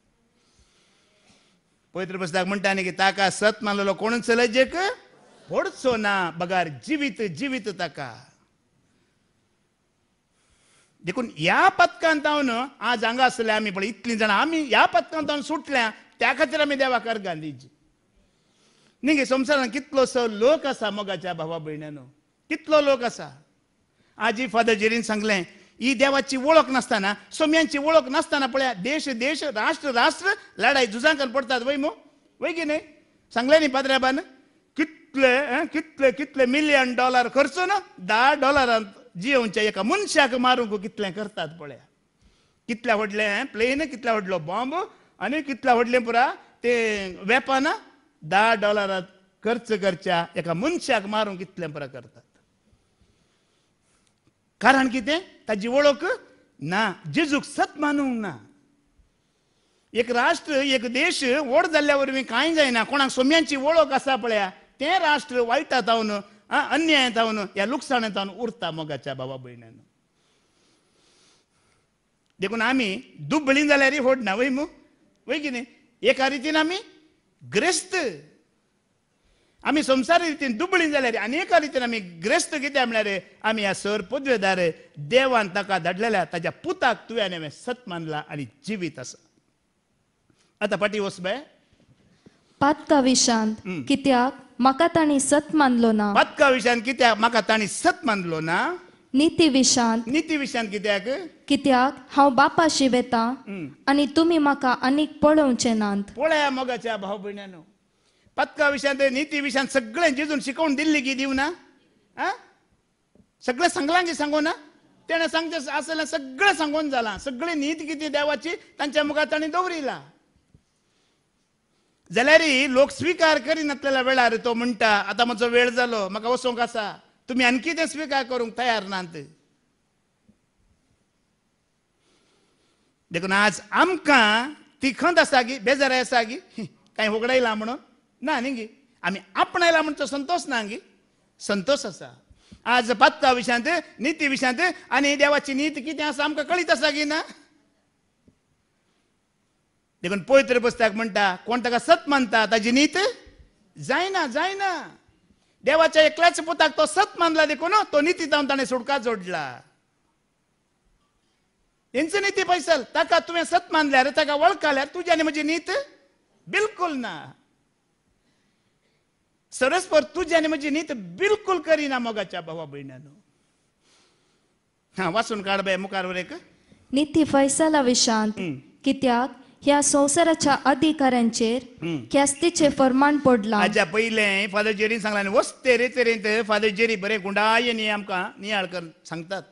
पयत्र पुस्तक म्हणटा न्ही की ताका सत मानलेलो कोणूच लजेक फोडचो ना बगार जिवीत जिवीत ताका देखून ह्या जावन आज हांगा आसले आमी पळय इतलीं जाणां आमी ह्या जावन सुटल्या त्या खातीर आमी कर गांधीजी न्ही गे संवसारान कितलोसो लोक आसा मोगाच्या भावा भयण्यानो कितलो लोक आसा आजी फादर जेरीन सांगलें ही देवाची वळख नासताना सोम्यांची वळख नासताना पळया देश देश राष्ट्र राष्ट्र लढाई झुजांकान पडतात वय मो वय की न्ही सांगलें न्ही कितले कितले कितले मिलियन डॉलर खर्च ना धा डॉलरान जीवनच्या एका मनशाक मारूंक कितले करतात पळया कितल्या व्हडलें प्लेन कितल्या व्हडलो बॉम्ब आनी कितल्या व्हडलें पुरा ते वेपान धा डॉलरात खर्च करच्या एका मनशाक मारूंक कितले पुरा करतात कारण कितें ताजी वळख ना जिजूक सत मानूंक ना एक राष्ट्र एक देश व्हड जाल्ल्या वरवीं कांय जायना कोणाक सोम्यांची वळख आसा पळया तें राष्ट्र वायटा जावन ಆ ಅನ್ಯಾಯ ಅವನು या ಲುಕ್ಸಾಣ ಅಂತ उरता ಉರ್ತಾ बाबा देखून आम्ही दुबळीन जाल्यार होड ना वय मू वय कितें एका रितीन आम्ही ग्रस्त आम्ही संसार रितीन दुबळीन जाल्यार आनी एका रितीन आमी ग्रस्त कित्याक म्हळ्यार आमी ह्या सर पदवेदार देवान ताका धाडलेल्या ताच्या पुताक तुवें हांवें सत मानला आनी जिवीत आसा पाटी वस बाय पात्ता विशांत कित्याक मका ताणी सत मानलो ना पत्का विशांत कित्याक म्हाका ताणी सत मानलो ना नीती विशांत निती विशांत कित्याक कित्याक हांव बापा शिवेता आनी तुमी तुम्ही म्हाका आनीक पळोवचे नात पोळ्या मोगाच्या भाव भयणानो पत्का विशांत ते नीती विशांत सगळें जिजून शिकवून दिल्ली की दिवना ना सगळे सगळें संगलांची सांगू ना तेणें सांगचे आसले सगळें सांगून जालां सगळे नीत किती देवाची तांच्या मुखार ताणी दवरिला जाल्यार लोक स्विकार करिनासलेल्या वेळार तो म्हणटा आतां म्हजो वेळ जालो म्हाका वसोंक आसा तुमी आनी कितें स्विकार करूंक तयार नात देखून आज आमकां तिखंत आसा गी बेजाराय आसा गी कांय उगडायला म्हणून ना न्ही गी आमी आपणायला म्हणचो संतोष ना गी संतोष आसा आज पात्ता विशांत निती विशांत आनी देवाची नीत कितें आसा आमकां कळीत आसा गी ना देखून पवित्र पुस्तक म्हणता कोण ताका सत मानता ताजी नीत जायना जायना देवाच्या एकलाच पुताक तो सत मानला देखून हो, तो निती जावन ताणें सुटका जोडला तेंच नीती पैसल ताका तुवें सत मानल्यार ताका वळखल्यार तुजी आनी म्हजी नीत बिलकुल ना सरस्पर तुजी आनी म्हजी नीत बिलकुल करिना मोगाच्या भावा भयणानो हा वाचून काढ बाय मुखार एक नीती फैसला विशांत कित्याक ह्या संवसाराच्या अधिकाऱ्यांचे ख्यास्तीचे फरमान पडला हाच्या पहिले फादर जेरी सांगला वस वच तेरे तेरे ते फादर जेरी बरे गुंडाय सांगतात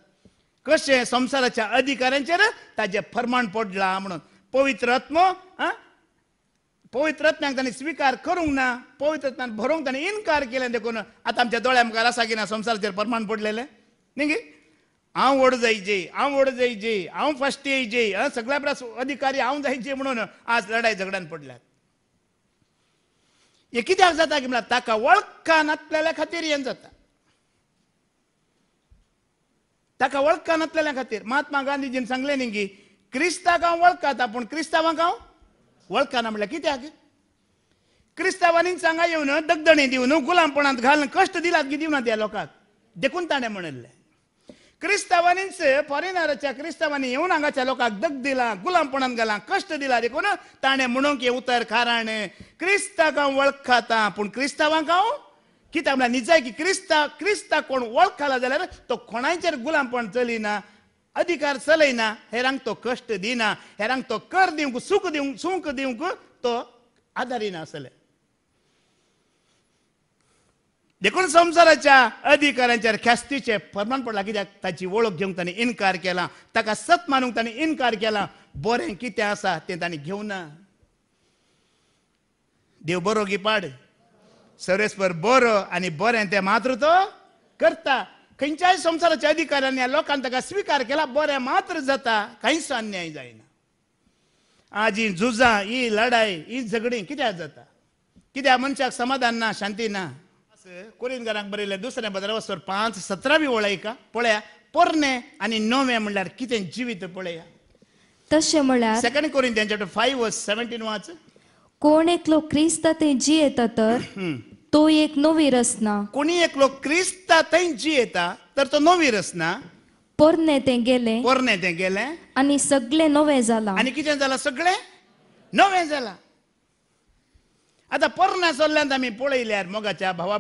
कशें संसाराच्या अधिकाऱ्यांचे ताजे फरमान पडला म्हणून पवित्र पवित्र पवित्रत्म्यांक ताणें स्वीकार करूंक ना पवित्र रत्नान भरूंक ताणें इन्कार केले देखून आता आमच्या दोळ्या मुखार आसा की ना संवसाराचेर फरमान पडलेले नाही हांव व्हड जायचे हांव व्हड जायचे हांव फस्ट यायचे सगळ्या अधिकारी हांव जायचे म्हणून आज लढाई झगड्यान पडल्यात हे कित्याक जाता की म्हणल्यार ताका वळखा नातलेल्या खातीर हें जाता ताका वळखा नातलेल्या खातीर महात्मा गांधीजीन सांगले न्ही की क्रिस्ताक हांव वळखाता पूण क्रिस्तावांक हांव वळखाना म्हणल्यार कित्याक क्रिस्तावांनी सांगा येवन दगदणी दिवन गुलामपणांत घालून कश्ट दिलात की दिवना त्या लोकांक देखून ताणें म्हणिल्लें क्रिस्वांनीच फॉरेनरच्या क्रिस्वांनी येऊन हांगाच्या लोकांक दग दिला गुलामपणान गेला कष्ट दिला देखून म्हणूंक हे उतर खाराणे हांव गाव पूण पण हांव कित्याक म्हळ्यार निजाय की क्रिस्ता क्रिस्ता कोण जाल्यार तो कोणाचेर गुलामपण चलिना अधिकार चलयना हेरांक तो कश्ट दिना हेरांक तो कर दिवंक सुख देऊ सुख आदारिना आधारी देखून संसाराच्या अधिकाऱ्यांच्या ख्यास्तीचे फर्मान पडला कित्याक ताची वळख घेवंक ताणें इन्कार केला ताका सत मानूंक ताणें इन्कार केला बरें कितें आसा तें ताणें घेवं ना देव बरो गी पाड सरेस्पर बरो आनी बरें तें मात्र तो करता खंयच्याय संसाराच्या अधिकाऱ्यांनी लोकांनी ताका स्विकार केला बरें मात्र जाता कांयच अन्याय जायना आज ही झुजां ही लढाई ही झगडी कित्याक जाता कित्याक मनशाक समाधान ना शांती ना कोरिंदकारांक बरयलें दुसऱ्या वसोर पांच सतरावी वळयका पळया पोरणे आनी नवे म्हणल्यार कितें जिवीत पळया तशें म्हणल्यार सेकंड कोरिंदियन चॅप्टर 5 वर्स 17 वाच कोण एकलो क्रिस्त ते जी येता तर तो एक नवी रचना कोणी एकलो क्रिस्त थंय जी येता तर तो नवी रचना पोरणे तें गेलें पोरणे तें गेलें आनी सगळे नवें जालां आनी कितें जालां सगळें नवें जालां आता पोरणा सल्ल्यात आम्ही पळयल्यार मोगाच्या भावा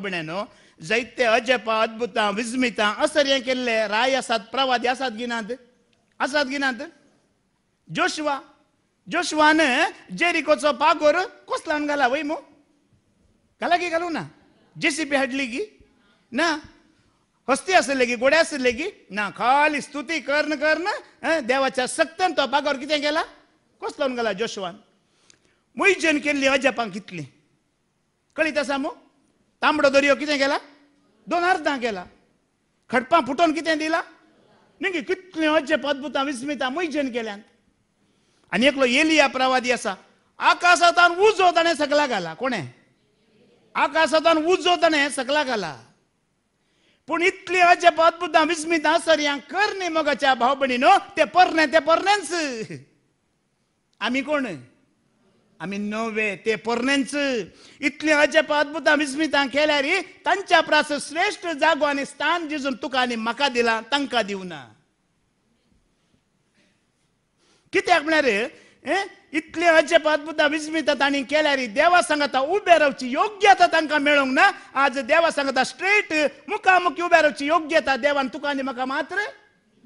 जैत्य अजपा अद्भुत विस्मितां असे केले असात प्रवादी असात गिनात असात गिनात जोशवा जोशवान जेरी पागोर पगोर कस घाला होई घाला की घालू ना जेसीबी हाडली गी ना हस्ती असले की गोड्या असले गी ना खाली स्तुती कर्न सक्तन तो पागोर गेला केला लावून घाला जोशवान केली मुली कितली कळीत आसा मू तांबडो दर्यो कितें केला दोन अर्दां केला खडपां फुटोवन कितें दिलां न्ही अजे अद्भुतां विस्मितां मैजेन केल्यान आनी एकलो येलिया प्रवादी आसा आकाशांतान उजो ताणें सकला घाला कोणें आकाशांतान उजो ताणें सकला घाला पूण इतली अजे अद्भुतां विस्मितां या कर न्ही मोगाच्या भाव ते परणे ते परनेच आमी कोण आमी नवे ते पोरण्यांच इतले अजप अद्भुत विस्मितां केल्यारी तांच्या प्रास श्रेष्ठ जागो आणि स्थान जिजून तुका मका दिला तंका तांकां दिवना कित्याक म्हळ्यार इतले अजेप अद्भुत विस्मित तांणी रे देवा सांगता उभे राहची योग्यता तांकां मेळोंक ना आज देवा सांगता स्ट्रेट मुखामुखी उभ्या रावची योग्यता देवान तुका आणि म्हाका मात्र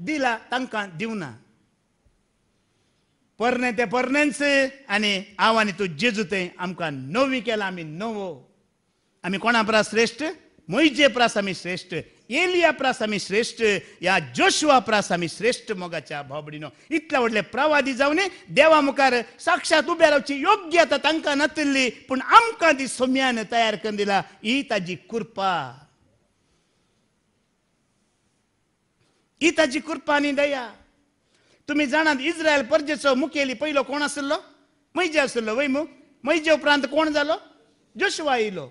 दिला तांकां दिवना परने ते परनेंच आणि आवाने तू ते आमका नवी केला आम्ही नवो आम्ही कोणापरा श्रेष्ठ मोहिजे प्रास आम्ही श्रेष्ठ एलिया प्रास आम्ही श्रेष्ठ या जोशुआ प्रास आम्ही श्रेष्ठ मोगाच्या भाबडीनो इतले वडले प्रवादी जावन देवा मुखार साक्षात उभ्या रावची योग्य तांकां नातिल्ली पूण आमकां ती सोम्यान तयार करून दिला ही ताजी कृपा ही ताजी कृपा नी दया तुम्ही जाणात इस्रायल परजेचो मुखेली पहिलं कोण आशिल्लो मैजे आशिल्लो वै मैजे उपरांत कोण जालो जोशवा येयलो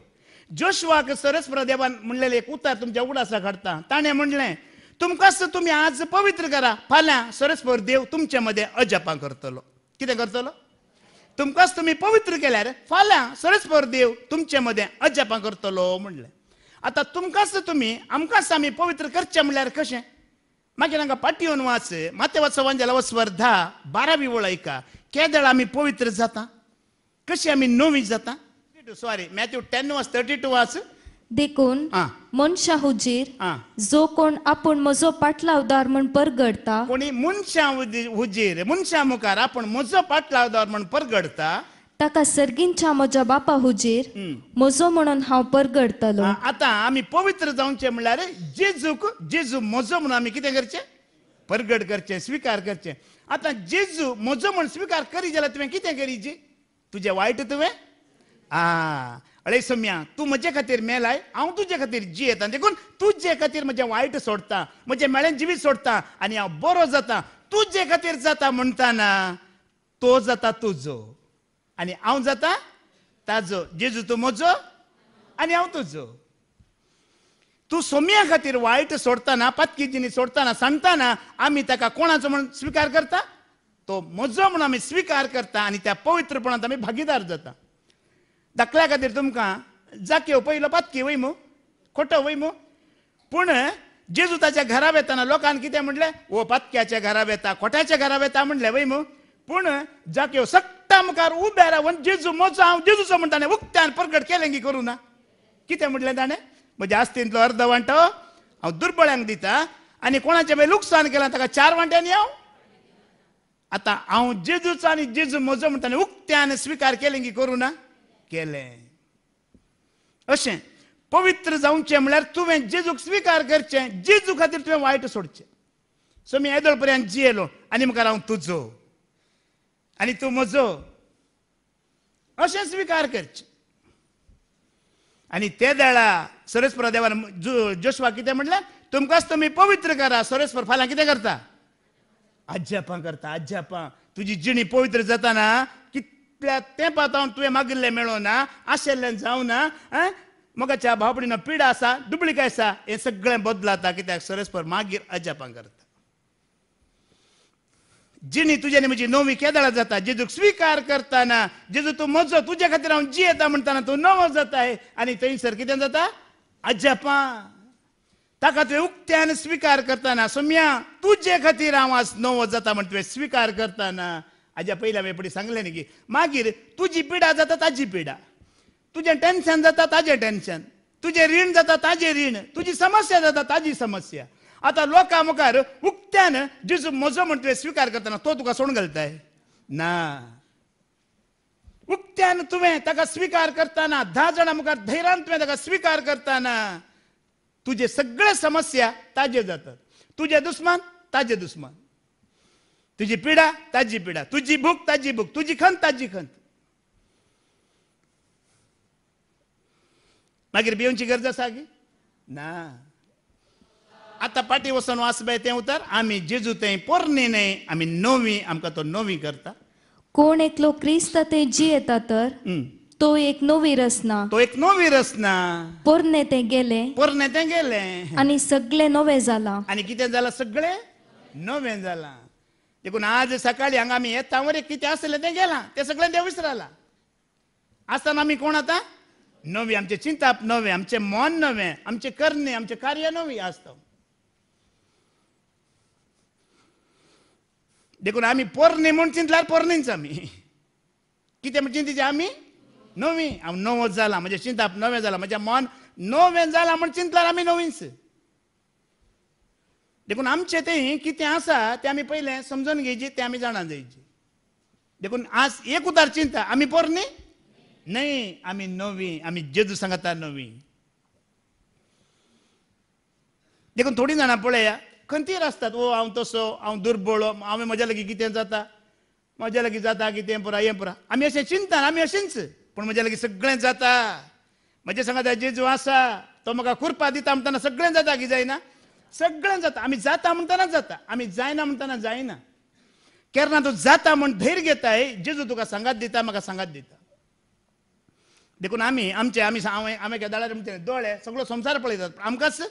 जोशवाक सरस देवान म्हणलेले एक उतार तुमच्या उडासा घडता ताणें म्हणले तुमकांच तुम्ही आज पवित्र करा फाल्यां सरस्वर देव तुमच्या मध्ये अजपां करतलो कितें करतलो तुमकांच तुम्ही पवित्र केल्यार फाल्यां सरस्वर देव तुमच्या मध्ये अजपां करतलो म्हणले आता तुमकांच तुम्ही आमकांच आमी पवित्र करचे म्हणल्यार कशें मागे नंग पाठी येऊन वाच माते वाचवान जला स्पर्धा बारावी ओळ ऐका केदळ आम्ही पवित्र जाता कशी आम्ही नोवी जाता सॉरी मॅथ्यू टेन वाच थर्टी टू वाच देखून मनशा हुजीर जो कोण आपण मजो पाटलावदार म्हण परगडता कोणी मनशा हुजीर मनशा मुखार आपण मजो पाटलावदार म्हण परगडता ताका सर्गींच्या म्हज्या बापा हुजीर म्हजो म्हणून हांव परगडतलो आतां आमी पवित्र जावचे म्हणल्यार जेजूक जेजू म्हजो म्हणून आमी कितें करचें परगड करचें स्विकार करचें आतां जेजू म्हजो म्हण स्विकार करी जाल्यार तुवें कितें करी जी तुजें वायट तुवें आ अळे सम्या तूं म्हजे खातीर मेलाय हांव तुजे खातीर जी येता देखून तुजे खातीर म्हजें वायट सोडटा म्हजे मेळें जिवीत सोडटा आनी हांव बरो जाता तुजे खातीर जाता म्हणटाना तो जाता तुजो आणि हांव जाता ताजो जेजू तूं मोजो आणि हांव तुजो तू सोम्या खातीर वायट सोडताना पातकी जिनी सोडताना सांगताना आम्ही ताका कोणाचो म्हण स्विकार करता तो मोजो म्हणून आम्ही स्वीकार करता आणि त्या पवित्रपणात आमी भागीदार जाता दाखल्या खातीर तुमकां जाक्यो पयलो पातकी वय खोटो वय पूण जेजू ताच्या घरा येताना लोकांक कितें म्हणलें ओ पातक्याच्या घरा वेता खोट्याच्या घरा वेता म्हणलें वय पूण जाक्यो सक्त मुद्दा मुखार उबे रावन जेजू मोचो हांव जेजूचो म्हणटा ताणें उक्त्यान परगट केलेंगी करूं ना कितें म्हटलें ताणें म्हज्या आस्तींतलो अर्द वांटो हांव दुर्बळ्यांक दिता आनी कोणाचें मागीर लुकसाण केलां ताका चार वांट्यांनी हांव आतां हांव जेजूचो आनी जेजू म्हजो म्हणटा ताणें उक्त्यान स्विकार केलेंगी करूं ना केलें अशें पवित्र जावचें म्हळ्यार तुवें जेजूक स्विकार करचें जेजू खातीर तुवें वायट सोडचें सो मी येदोळ पर्यंत जियेलो आनी मुखार हांव तुजो आणि तू मजो असे स्विकार करचे आणि ते दळा सरस्वर देवान जोशवा कितें म्हटलं तुमकांच तुमी पवित्र करा सरस्वर फाल्यां किती करता आज्यापां करता आज्यापा तुझी जिणी पवित्र जाताना कितल्या ते हांव तुवें मागिल्लें मेळो ना जाऊ ना मगाच्या भावपणीन पिडा आसा डुप्लिकेट आसा हें सगळें बदलाता कित्याक सरस्वर मागीर अजापां करता जिणी तुझ्याने म्हणजे नवी केदळा जाता जेजूक स्वीकार करताना जेजू तू मजो तुझ्या खातीर हांव येता म्हणटाना तूं नवो जाता आनी थंयसर कितें जाता अज्जापा ताका तुवें उक्त्यान स्विकार करताना सोम्या तुजे खातीर हांव आज नवो जाता म्हण तुवें स्विकार करताना हाज्या पयल्या हांवें सांगले सांगलें न्ही की मागीर तुजी पिडा जाता ताजी पिडा तुजें टेन्शन जाता ताजें टेन्शन तुजें रीण जाता ताजें रीण तुजी समस्या जाता ताजी समस्या आता लोकां मुखार उक्त्यान जेजू म्हजो म्हणटले स्विकार करताना तो तुका सोडून घालताय ना उक्त्यान तुवें ताका स्विकार करताना धा जाणां मुखार धैर्यान तुवें ताका स्विकार करताना तुजे सगळे समस्या ताजे जातात तुझे दुस्मान ताजे दुस्मान तुजी पिडा ताजी पिडा तुजी भूक ताजी भूक तुजी खंत ताजी खंत मागीर भिवची गरज आसा की ना आता पाटी वसून वाचबाय ते उतर आम्ही जेजू ते पोरणी नाही आम्ही नवी आमका तो नवी करता कोण एकलो क्रिस्त ते जी येता तर तो एक नवी रचना तो एक नवी रचना पोरणे ते गेले पोरणे ते गेले आणि सगळे नवे झाला आणि किती झाला सगळे नवे झाला देखून आज सकाळी हांगा आम्ही येता वर किती असले ते गेला ते सगळे देव विसराला असताना आम्ही कोण आता नवी आमचे चिंता नवे आमचे मन नवे आमचे करणे आमचे कार्य नवी असतं देखून आम्ही म्हणून म्हूण पोरणेच आम्ही आमी कितें चिंतिचें आम्ही नवी हांव झाला म्हणजे चिंता चिंताप नवें जालां मन नवें जालां म्हूण चिंतला आमी नवींच देखून आमचें तें कितें आसा तें आमी पहिले समजून घ्यायचे तें आमी जाणा जायची देखून आज एक उतार चिंता आमी पोरणे न्हय आमी नवी आमी जेजू सांगता नवीं देखून थोडीं जाणां पळया खंतीर आसतात ओ हांव तसो हांव दुर्बळ हांवें म्हज्या लागीं कितें जाता म्हज्या लागीं जाता कितें पुरा हें पुरा आमी अशें चिंता आमी अशेंच पूण म्हज्या लागीं सगळें जाता म्हजे सांगात जेजू आसा तो म्हाका कुरपा दिता म्हणटना सगळें जाता की जायना सगळें जाता आमी जाता म्हणटना जाता आमी जायना म्हणटना जायना केन्ना तूं जाता म्हण धैर्य घेताय जेजू तुका सांगात दिता म्हाका सांगात दिता देखून आमी आमचे आमी हांवें हांवें केदाळार म्हणचे दोळे सगळो संसार पळयतात आमकांच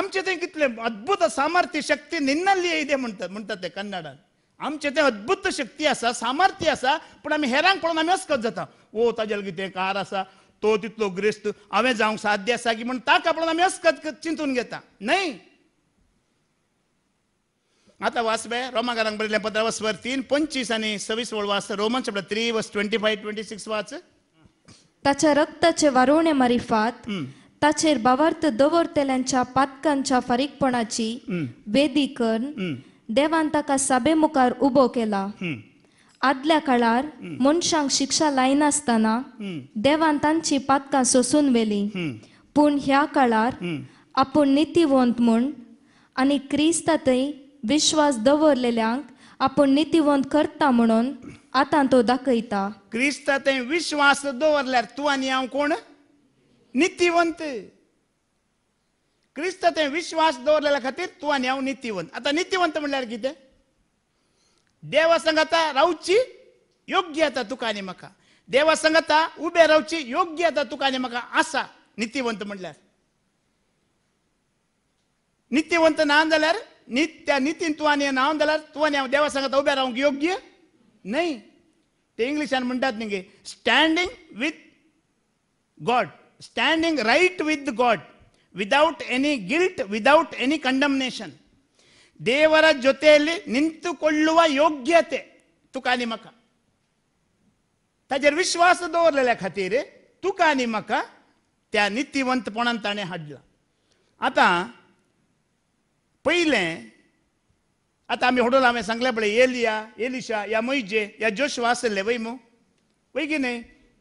ಆಮಚತೆ ಕಿತ್ಲೆ अद्भुत सामर्थ्य शक्ती निन्नल्ली ಇದೆ म्हणतात म्हणतात कन्नडात आमचे ते अद्भुत शक्ती असा सामर्थ्य असा पण आम्ही हेरांक पळोवन आमी असकत जाता ओ ताजेल ते कार असा तो तितलो ग्रेस्त हांवें जावंक साध्य आसा की म्हण ताका पळोवन आमी असकत चिंतून घेता नाही आता वाचपे रोमाकारांक बरयल्ल्या पत्रा वसवर तीन पंचवीस आनी सव्वीस वळ वाच रोमन शब्द three verse twenty five twenty six वाच ताच्या रक्ताचे वारोवणे मारिफात ताचेर बावार्थ दवरतेल्यांच्या पातकांच्या फारीकपणाची वेदी कर देवान ताका साबे मुखार उबो केला आदल्या काळार मनशांक शिक्षा लायनासतना देवान तांची पातकां सोसून वेली पूण ह्या काळार आपूण नितीवंत म्हूण आनी क्रिस्तातय विश्वास दवरलेल्यांक आपण नितीवंत करता म्हणून आता तो दाखयता क्रिस्तातय विश्वास दवरल्यार तूं आनी हांव कोण नीतिवंत क्रिस्त ते विश्वास दौरलेल्या खातीर तू आणि हांव नितीवंत आतां नितिवंत म्हणल्यार कितें देवा संगता रावची योग्य आता तुका आनी म्हाका देवासंगता उबे रावची योग्य आता तुका आनी म्हाका आसा नितीवंत म्हणल्यार नितीवंत ना जाल्यार त्या नितीन तू आणि ना जाल्यार तूं आनी हांव रावंक योग्य न्हय ते इंग्लिशान म्हणटात न्ही standing with god standing right with god without any guilt without any condemnation देवरा जोतक योग्य ते तुक आणि विश्वास दरलेल्या खाता त्या नितिवंतपणा ताणे हाडला आता पहिले आता हुडलिया जोश वाचले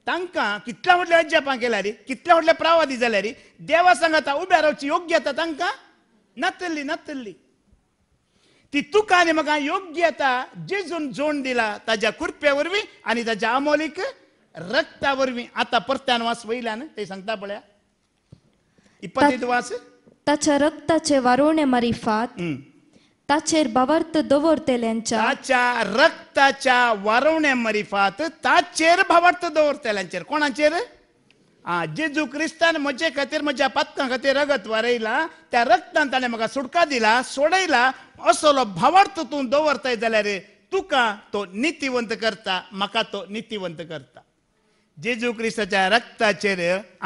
तांकां कितल्या व्हडल्या अज्यापां केल्या रे कितल्या व्हडल्या प्रावादी जाल्या रे देवा सांगाता उब्या रावची योग्यता तांकां नातल्ली नातल्ली ती तुका आनी म्हाका योग्यता जेजून जोड दिला ताज्या कुरप्या वरवीं आनी ताज्या आमोलीक रक्ता वरवीं आतां परत्यान वास वयल्यान ते सांगता पळया इपतीत वास ताच्या रक्ताचे वारोणे मारी फात ताचेर बावार्थ दवरतेल्यांच्या ताच्या रक्ताच्या वारवण्या मरिफात ताचेर भावार्थ दवरतेल्यांचेर कोणाचेर आ जेजू क्रिस्तान म्हजे खातीर म्हज्या पात्रां खातीर रगत वारयला त्या रक्तान ताणें म्हाका सुटका दिला सोडयला असलो भावार्थ तूं दवरताय जाल्यार तुका तो नितिवंत करता म्हाका तो नितिवंत करता जेजू क्रिस्ताच्या रक्ताचेर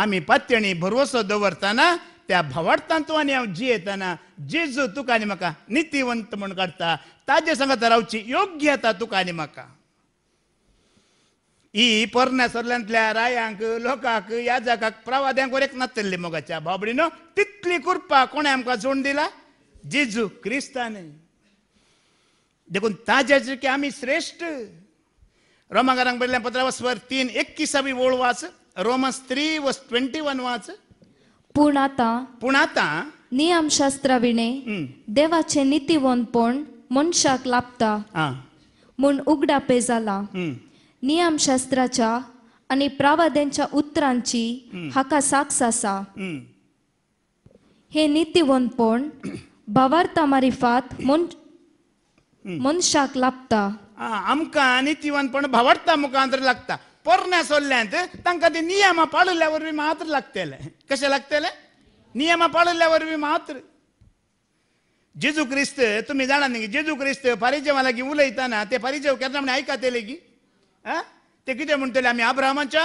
आमी पातयणी भरवसो दवरताना त्या भवार्थांत जियेताना जेजू तुका म्हाका नितीवंत म्हूण काडटा ताजे संगत रावची योग्यता तुका आनी म्हाका ही पोरण्या सरल्यांतल्या रायांक लोकांक या प्रवाद्यांक वरेक नातल्ली मोगाच्या बाबडीनो तितली कृपा कोणी आमकां जोड दिला जेजू क्रिस्तान देखून ताज्या की आम्ही श्रेष्ठ रोमागारांक बरयल्या स्वर तीन एक्कीसावी ओळ वाच रोमा स्त्री वस ट्वेंटी वन वाच नियम ಪುಣಾತ विणे देवाचे नीतिवंतपण मनशाक लाभता म्हूण उगडापे जाला शास्त्राच्या आणि प्रावाद्यांच्या उतरांची हाका साक्ष आसा हे वनपण भावार्था मारिफात मन मनशाक लाभता आमकां नीतिवंतपण भावार्था मुखांतर लागता ಪೊರ್ನ ಸೊಲ್ಲೆ त्यांना ते नियम मात्र मात्र ಲಗ್ತೇಲೆ कसे ಲಗ್ತೇಲೆ नियम पाळल्यावर मात्र जेजू क्रिस्त तुम्ही जाणा नाही जेजू क्रिस्त परिचय की उलयताना ते फारिजेव केन्ना म्हणजे आयकतेले की आ ते कितें म्हणटले आम्ही अब्रामाच्या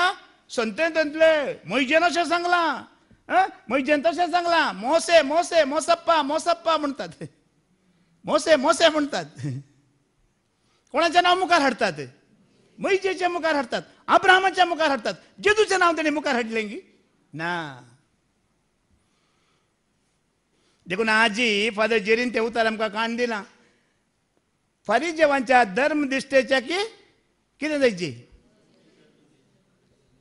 संतले मैजेन अशें सांगला मैजेन सांगलां मोसे मोसे मोसप्पा मोसप्पा म्हणतात मोसे मोसे म्हणतात कोणाच्या नाव मुखार हाडटात मैजेच्या मुखार हाडटात अब्राहमाच्या मुखार हटतात जेजूचे नाव त्याने मुखार हटलेंगी ना देखून आजी फादर जेरीन ते उतार आमकां कान दिला फारिजेवांच्या धर्मदिश्टेच्या की किती जायची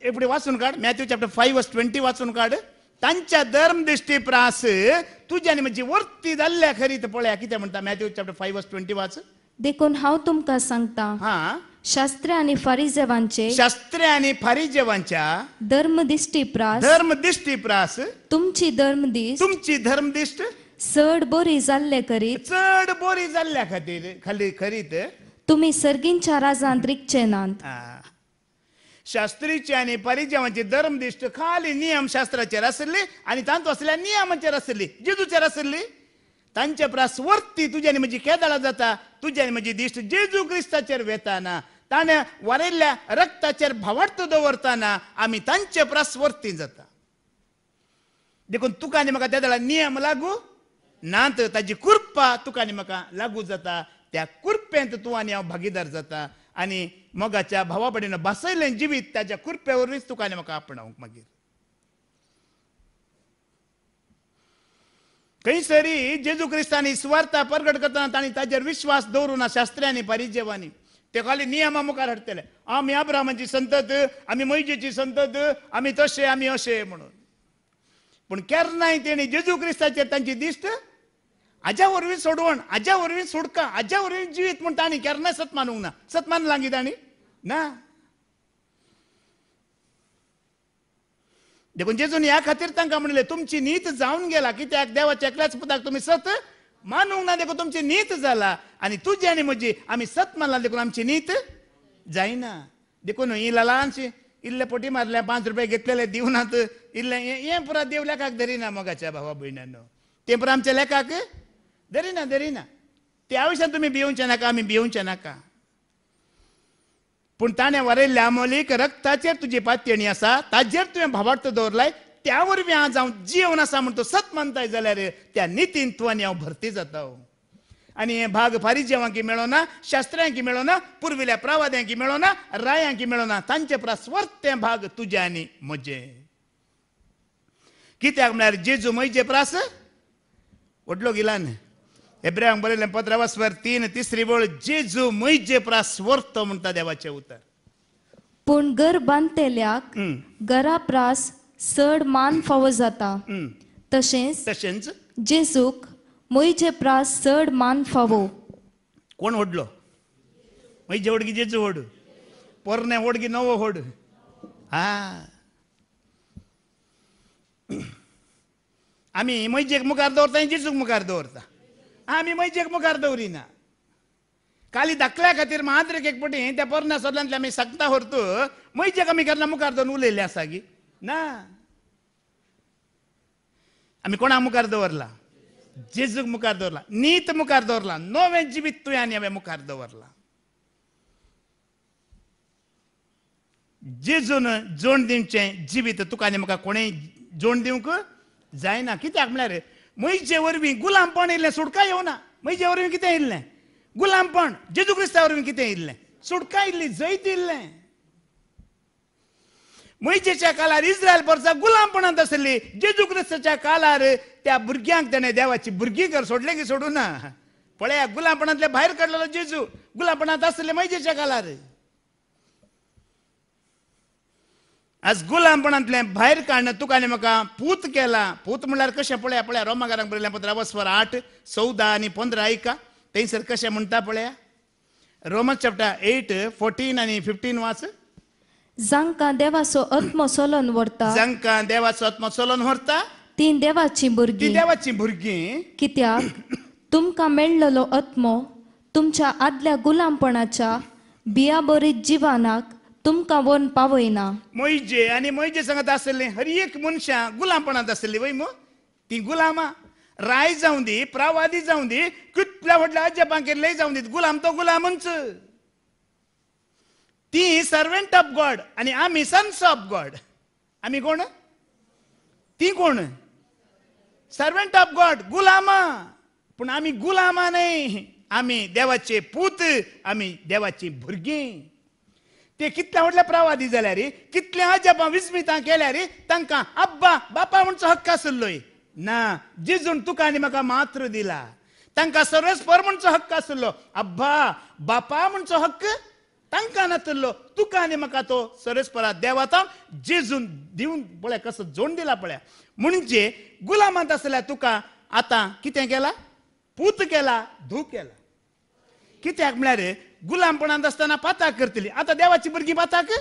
एपडे वाचून काढ मॅथ्यू चॅप्टर फाईव्ह ट्वेंटी वाचून काढ तांच्या धर्मदिश्टी प्रास तुझ्यानी आणि म्हणजे वरती जाल्ल्या खरी तर पळया कितें म्हणटा मॅथ्यू चॅप्टर फाईव्ह ट्वेंटी वाच देखून हांव तुमकां सांगता हा शास्त्र आणि फारिजवांचे शास्त्रे आणि फारिजेवांच्या धर्मदिष्टीप्रास धर्मदिष्टीप्रास तुमची धर्मदिष्ट तुमची धर्मदिष्ट चड बोरी जाल्ले करीत चड बोरी जाल्ल्या खातीर खाली खरीत तुम्ही सर्गींच्या राजांत रिकचे नांत शास्त्रीचे आणि परिजवांचे धर्मदिश्ट खाली नियम शास्त्राचेर आसली आणि तांतू असल्या नियमाचेर आसली जेजूचेर आसली तांचे प्रास वर्ती तुज्यानी म्हजी केदाळा जाता तुज्यानी म्हजी दिश्ट जेजू क्रिस्ताचेर वेताना ताणे वारयल्ल्या रक्ताचेर भावार्थ दवरतना आमी तांचे प्रसवर्ती जता जाता देखून तुका आनी म्हाका त्या दळा नियम लागू ना तर ताजी कुर्पा तुका आनी म्हाका लागू जाता त्या कुर्पेंत तूं आनी हांव भागीदार जाता आनी मोगाच्या भावा पडीन जीवित जिवीत ताच्या कुर्पे वरवींच तुका आनी म्हाका आपणावंक मागीर खंयसरी जेजू क्रिस्तान ही स्वार्थ परगट करतना ताणी ताजेर विश्वास दवरुना शास्त्र्यांनी परिजेवांनी ते खाली नियमा मुखार हाडटले आम्ही आब्रामाची संतत आम्ही मैजेची संतत आम्ही तसे आम्ही असे म्हणून पूण नाही तेणी जेजू ख्रिस्ताचे त्यांची दिश्ट हाज्या वरवीं सोडवण हाज्या वरवीं सुडका हाज्या वरवीं जिवीत म्हूण तांणी केरनाय सत मानूंक ना सत मान लागी तांणी ना देखून जेजून ह्या खातीर तांकां म्हणले तुमची नीत जावन गेला कित्याक देवाच्या एकल्याच पुताक तुम्ही सत मानूंक ना देखो तुमची नीत झाला आणि तुझी आणि म्हजी आम्ही सत मानला देखून आमची नीत देखो न इला लहानशी इल्ले पोटी मारल्या पाच रुपये घेतलेले देऊनात इल्ले हे पुरा देव लेखाक धरिना मगाच्या भावा भयणांनो ते पुरा आमच्या लेखाक धरिना धरिना ते आयुष्यात तुम्ही भिवचे नाका आम्ही भिवचे नाका पूण ताणें वरयल्ल्या मोलीक रक्ताचेर तुजी पातयणी आसा ताजेर तुवें भावार्थ दवरलाय त्यावर आज हांव जावं जीवन आसा म्हण सत मानताय जाल्यार त्या नितीन हांव भरती जाता आनी हे भाग फारिजेवांकी मेळोना शास्त्रांकी मेळोना पुर्विल्या प्रवाद्यांकी मेळोना रायांकी मेळोना तांचे परस तांचे भाग तुजे आनी म्हजे कित्याक म्हळ्यार जेजू म्हजे प्रास वडलो गिलान हेब्रेयांक बरयलें पत्र तीन तिसरी वळ जेजू म्हजे प्रास वर्त म्हणटा देवाचें उतर पूण घर बांधतेल्या घरा प्रास चड मान फावो जाता तशेंच तशेंच जेजूक मयचे प्रास चड मान फावो कोण ओडलो मयचे ओडगी जेजू व्हड पोरणे ओडगी नवो व्हड हा आमी मैजेक मुखार दवरता जेजूक मुखार दवरता आमी मैजेक मुखार दवरिना काली धाकल्या खातीर महाद्रेक एक पटी त्या पोरण्या सोदल्यांतले आमी सगता व्हरत मैजेक आमी केन्ना मुखार दवरून उलयले आसा गी ना आम्ही कोणा मुखार दवरला जेजूक मुखार दवरला नीत मुखार दवरला नोवे जिवीत तुवें आनी हांवें मुखार दवरला जेजून जोण दिवचें जिवीत तुका आनी म्हाका कोणी जोण दिवंक जायना कित्याक म्हळ्यार म्हजे वरवीं गुलामपण येयल्लें सुटका येवना म्हजे वरवीं कितें येयल्लें गुलामपण जेजू क्रिस्ता वरवीं कितें येयल्लें सुटका येयल्ली जैत येयल्लें मयचेच्या कालार इस्रायल परसा गुलामपणांत आसली जेजू क्रिस्तच्या कालार त्या भुरग्यांक त्याने देवाची भुरगीं घर सोडले की सोडू ना पळया गुलामपणांतले भायर काडलेलो जेजू गुलामपणांत आसले मैजेच्या कालार आज गुलामपणांतले भायर काडणं तुका आनी म्हाका पूत केला पूत म्हणल्यार कशें पळया पळया रोमागारांक बरयल्या पत्र अवस्वर आठ चौदा आनी पंदरा आयका थंयसर कशें म्हणटा पळया रोमन चॅप्टर एट फोर्टीन आनी फिफ्टीन वाच जांकां देवाचो आत्मो चलन व्हरता जांकां देवाचो आत्मो चलन व्हरता ती देवाची भुरगीं देवाचीं देवाची भुरगीं कित्याक तुमकां मेळ्ळलो आत्मो तुमच्या आदल्या गुलामपणाच्या बिया बरीत जिवानाक तुमकां वन पावयना मोयजे आनी मोयजे सांगत आसले हर एक मनशां गुलामपणांत आसली वय मो ती गुलामां राय जावं दी प्रावादी जावं दी कितल्या व्हडल्या अजबांगेर लय जावं दी गुलाम तो गुलामच ती सर्वंट ऑफ गॉड आणि आम्ही सन्स ऑफ गॉड आम्ही कोण ती कोण सर्वंट ऑफ गॉड गुलामा पण आम्ही गुलामा नाही आम्ही देवाचे पूत आम्ही देवाची भुरगीं ते कितल्या व्हडल्या प्रवादी झाल्या रे कितल्या अजबा विस्मितां केल्या रे तांकां अब्बा बापा म्हणचो हक्क आसलोय ना जिजून तुका आनी म्हाका मात्र दिला तांकां सर्वेस्पर म्हणचो हक्क आसलो अब्बा बापा म्हणचो हक्क तांकानातल्लो तुका आनी म्हाका तो परत देवाता जेजून दिवन पळय कसं जोड दिला पळया म्हणजे गुलामांत असल्या तुका आता कितें केला पूत केला धू केला कित्याक म्हळ्यार गुलामपणांत आसतना पाताक करतली आता देवाची भुरगीं पाताक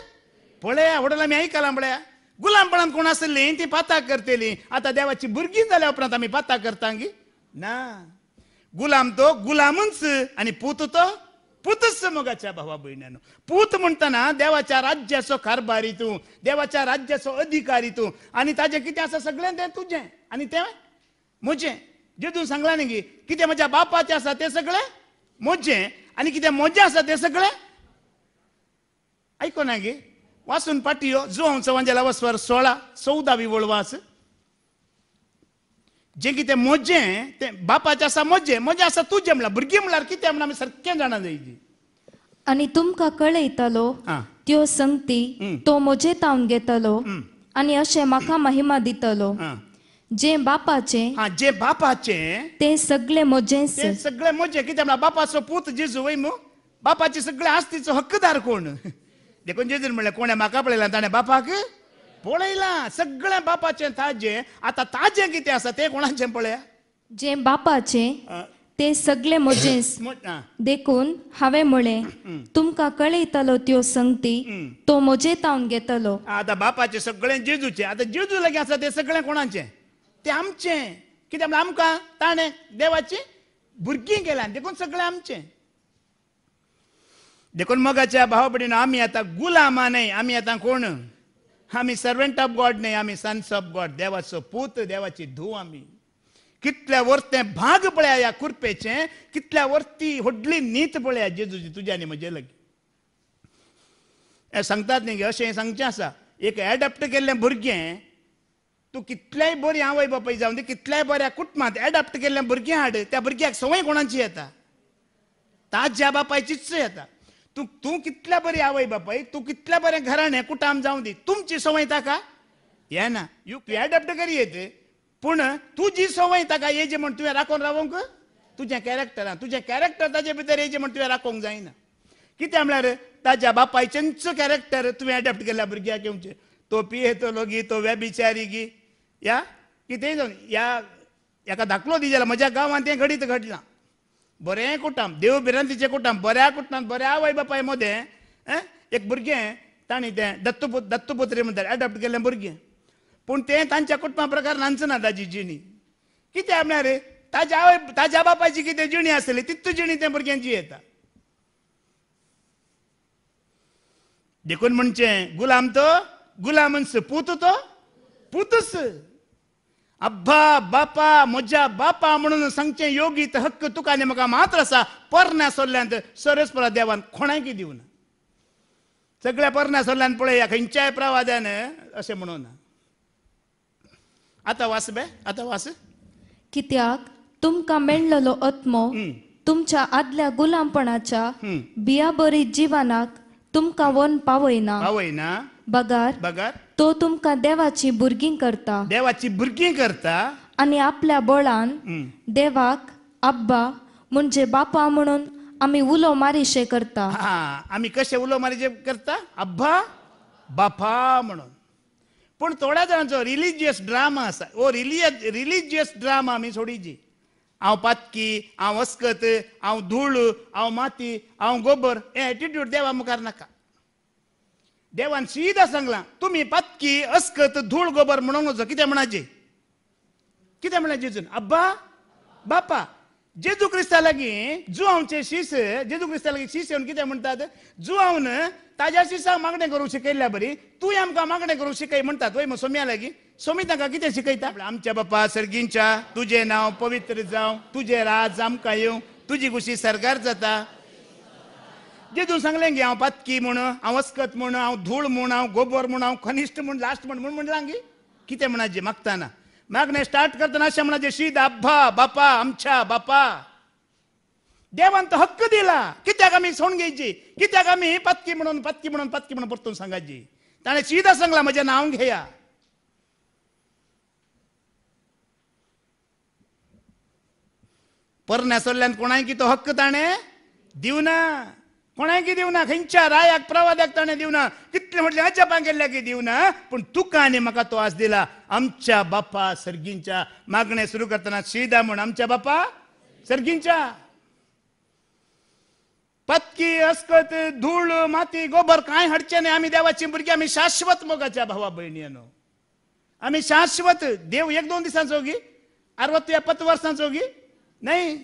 पळया व्हडल आमी आयकलां पळया गुलामपणांत कोण आसली ती पाताक करतली आतां देवाची भुरगीं जाल्या उपरांत आमी पाताक करता गी ना गुलाम तो गुलामच आनी पूत तो पूत समगाच्या भावा बहिण्यानं पूत म्हणताना देवाच्या राज्याचो कारभारी तू देवाच्या राज्याचो अधिकारी तू आणि ताजे किती असं सगळें तें तुजें आणि ते म्हजें जे तू सांगला न्ही की कितें म्हज्या बापाचें आसा तें सगळें मोजे आनी कितें मोजे आसा तें सगळें आयको ना गे वाचून पाटयो जो हांव चवांजेला वसवर सोळा चौदावी वळवास जें कितें मोजें तें बापाचें आसा मोजें मोजें आसा तुजें म्हणल्यार भुरगीं म्हणल्यार कितें म्हणल्यार आमी सारकें जाणा जाय आनी तुमकां कळयतलो त्यो संगती तो मोजे तावन घेतलो आनी अशें म्हाका महिमा दितलो जे बापाचे जे बापाचे ते सगळे मोजे ते सगळे मोजे कितें म्हणला बापाचो पूत जेजू वय मू बापाचे सगळे आस्तीचो हक्कदार कोण देखून जेजून म्हणलें कोणें म्हाका पळयला ताणें बापाक पळयला सगळ्या बापाचे ताजे आता ताजे कितें आसा ते कोणाचे पळया जे बापाचे ते सगळे म्हजेंच देखून हांवें म्हळें तुमकां कळयतलो त्यो संगती तो मजे तावन घेतलो आता बापाचे सगळे जेजूचे आता जेजू लागीं आसा तें सगळें कोणाचें ते आमचे कित्याक आमका आमकां ताणें देवाची भुरगीं देखून सगळें आमचें देखून मगाच्या भावा भयणीन आमी आतां गुलामा न्हय आमी आतां कोण आम्ही सर्वंट ऑफ गॉड न्ही आम्ही सन्स ऑफ गॉड देवाचो पूत देवाची धू आम्ही कितल्या ते भाग पळया ह्या कुर्पेचे कितल्या वर्ती व्हडली नीत पळया जेजूची तुज्यानी म्हजे लगी हे सांगतात न्ही अशें सांगचें आसा एक एडॅप्ट केल्लें भुरगें तूं कितल्याय बरी आवय बापाय जावं दी कितल्याय बऱ्या कुटुंबांत एडॅप्ट केल्लें भुरगें हाड त्या भुरग्याक सवय कोणाची येता ताज्या बापायचीच येता तू तू कितल्या बरी आवय बापाय तू कितल्या बरे कुठं आम जाऊ दे तुमची सवय ताका या ना यू पी अडॅप्ट करी येते पूण तुझी सवय का येजे म्हण तुम्ही राखून रावोंक तुझ्या कॅरेक्टरां तुझे कॅरेक्टर ताजे भितर येजे म्हण तुवें राखोंक जायना कित्या म्हळ्यार ताज्या बापायचेंच कॅरेक्टर तुम्ही ऍडॉप्ट केल्या भुरग्याक येवचे तो तो गी तो वेबिचारी गी या कितेंय जावन या एका दाखलो दी जाल्यार म्हज्या गांवांत तें घडीत घडलां बरें कुटाम देव बिरांतीचें कुटाम बऱ्या कुटांत बऱ्या आवय बापाय मदें एक भुरगें तांणी तें दत्तपुत दत्तपुत्री म्हणटा एडॉप्ट केल्लें भुरगें पूण तें तांच्या कुटुंबा प्रकार नाचना ना ताजी जिणी कित्याक म्हळ्यार रे ताज्या आवय ताज्या बापायची कितें जिणी आसली तितू जिणी तें भुरगें जियेता देखून म्हणचें गुलाम तो गुलाम पूत तो पुतस ಅಬ್ಬಾ बापा ಮೊಜ್ಜ बापा ಅಮ್ಮನ ಸಂಚೆ ಯೋಗಿತ हक्क तुका ನಿಮಗ ಮಾತ್ರ मात्र ಪರ್ನ ಸೊಲ್ಲೆ ಅಂತ ಸರೇಶ್ವರ देवान खोणाकी दिवन सगळ्या परण्या सोडल्यान पळय खंयच्याय प्रवाद्यान अशें म्हणून आता वास बे आतां वास कित्याक तुमकां मेळलेलो आत्मो तुमच्या आदल्या गुलामपणाच्या बिया बरी जिवनाक तुमकां वन पावयना पावयना बगार बगार तो तुमका देवाची भुरगीं करता देवाची भुरगीं करता आणि आपल्या बळान देवाक अब्बा म्हणजे बापा म्हणून आम्ही उलो मारीशे करता आम्ही कसे उलो मारीशे करता अब्बा बापा म्हणून पण थोड्या जाणांचो रिलिजियस ड्रामा असा ओ रिलीज रिलिजियस ड्रामा आम्ही सोडीची हांव पातकी हांव अस्कत हांव धूळ हांव माती हांव गोबर हे एटिट्यूड देवा मुखार नाका देवान सीधा सांगला तुम्ही पत्की अस्कत धूळ गोबर म्हणून नजो कितें म्हणायचे कितें म्हणा जेजून अब्बा बापा जेजू क्रिस्ता लागीं जुआवचे शीस जेजू क्रिस्ता लागीं शीस येवन कितें म्हणटात जुआवन ताज्या शिसाक मागणें करूंक शिकयल्या बरी तू आमकां मागणें करूंक शिकय म्हणतात वय सोम्या लागीं सोमी तांकां कितें शिकयता आमच्या बापा सर्गींच्या तुजें नाव पवित्र जावं तुजे राज आमकां येवं तुजी खुशी सरकार जाता जेजून सांगलें गे हांव पातकी म्हण हांव अस्कत म्हण हांव धूळ म्हूण हांव गोबर म्हण हांव खनिश्ट म्हण लास्ट म्हण म्हण म्हणलां गे कितें म्हणाजे मागताना मागणें स्टार्ट करताना अशें म्हणाजे शीद आब्बा बापा आमच्या बापा देवान तो हक्क दिला कित्याक आमी सोडून घेयची कित्याक आमी पातकी म्हणून पातकी म्हणून पातकी म्हणून परतून सांगायची ताणें सीदा सांगला म्हजें नांव घेया परन्या कोणाय की तो हक्क ताणें दिवना कोणाकी दिवना खंयच्या रायाक प्रवादाक ताणें ना कितले म्हटले हाच्या पांगेल्ल्याकी दिवना पूण तुका आनी म्हाका तो आस दिला आमच्या बापा सर्गींच्या मागणें सुरू करताना शिदा म्हूण आमच्या बापा सर्गींच्या पत्की अस्कत धूळ माती गोबर काय हाडचे नाही आम्ही देवाची भुरगीं आम्ही शाश्वत मोगाच्या भावा न्हू आम्ही शाश्वत देव एक दोन दिसांचो गी अरवत या पत वर्सांचो गी नाही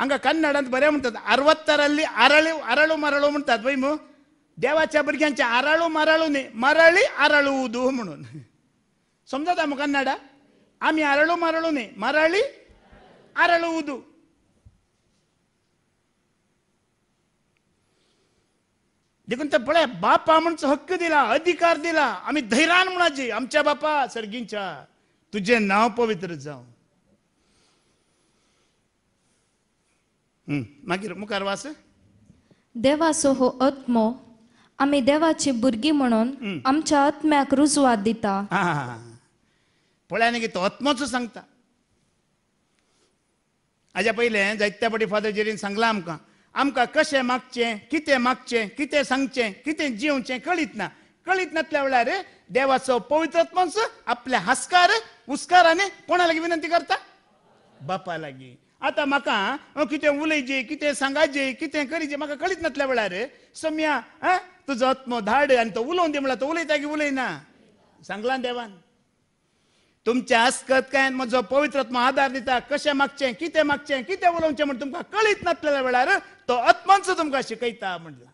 ಹಂಗ ಕನ್ನಡ ಅಂತ ಬರೇ ಮುಂತದ ಅರವತ್ತರಲ್ಲಿ ಅರಳಿ ಅರಳು ಮರಳು ಮುಂತದ ಬೈಮು ದೇವಾಚಾಪರಿಗೆ ಅಂಚ ಅರಳು ಮರಳು ಮರಳಿ ಅರಳುವುದು म्हणून समजतಮ್ಮ ಕನ್ನಡ आम्ही अरळू मरळू ने मरळी अरळवू देखून तर पळ्या बापा म्हणचं हक्क दिला अधिकार दिला आम्ही धैर्यान आमच्या बापा सरगींच्या तुझे नाव पवित्र जाऊ मागीर मुखार वास देवाचो हो आत्मो आम्ही देवाची भुरगीं म्हणून mm. आमच्या आत्म्याक रुजवात दिता पळया न्ही तो आत्मोच सांगता हाज्या पयले जायत्या फादर फादरजेरीन सांगला आमकां आमकां कशें मागचें कितें मागचें कितें सांगचें कितें जिवचें कळीत ना कळीत नातल्या वेळार देवाचो पवित्रत्मच आपल्या हास्कार उस्कार आनी कोणा लागीं विनंती करता बापा लागीं आता म्हाका कितें उलयचें कितें सांगाचें कितें करीचें म्हाका कळीत नासल्या वेळार सम्या आ तुजो आत्मो धाड आनी तो उलोवन दी म्हणला तो उलयता की उलयना सांगला देवान तुमच्या आस्कतकायन म्हजो पवित्र आत्मो आदार दिता कशें मागचें कितें मागचें कितें उलोवचें म्हण तुमकां कळीत नासलेल्या वेळार तो आत्मांचो तुमकां शिकयता म्हणला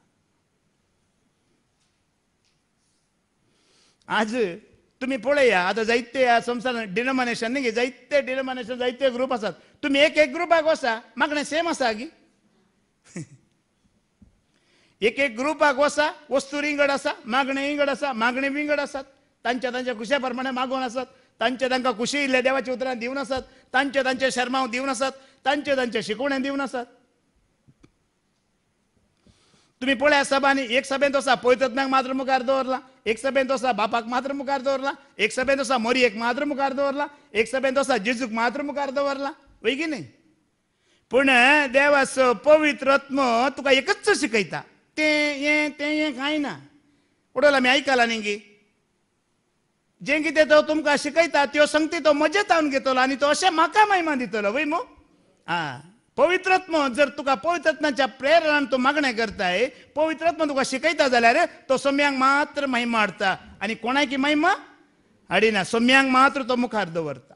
आज तुम्ही पळया आता जायते संसार डिनोमिनेशन न्ही जायते डिनोमिनेशन जायते ग्रुप आसात तुम्ही एक एक ग्रुपाक वसा मागणें सेम आसा गी एक एक ग्रुपाक वसा वस्तू रिंगड आसा मागणें इंगड आसा मागणें विंगड आसात तांच्या तांच्या कुशे प्रमाणे मागोन आसात तांचे तांकां खुशी इल्ल्या देवाची उतरां दिवन आसात तांचे तांचे शर्माव दिवन आसात तांचे तांचे शिकवणें दिवन आसात तुम्ही पळया सभानी एक सभेन तसा पैतज्ञाक मात्र मुखार दवरला एक सभेन तोसा बापाक मात्र मुखार दवरला एक दभेन मोरी एक मात्र मुखार दवरला एक सभेद असा जिजूक मात्र मुख्य की वैगीने पण देवास पवित्र रत्न तुका एकच शिकयता ते यडला मी ऐकला नाही गे जे किती तो तुमकां शिकयता त्यो संगती तो मजेत जाऊन घेतला आणि मका महिमा देतो मग हा पवित्रत्म जर तुका पवित्रत्नाच्या प्रेरणान तो मागणे करताय पवित्रत्म तुका शिकयता जाल्यार तो सोम्यांक मात्र महिमा हाडता आनी कोणाकी महिमा हाडिना सोम्यांक मात्र तो मुखार दवरता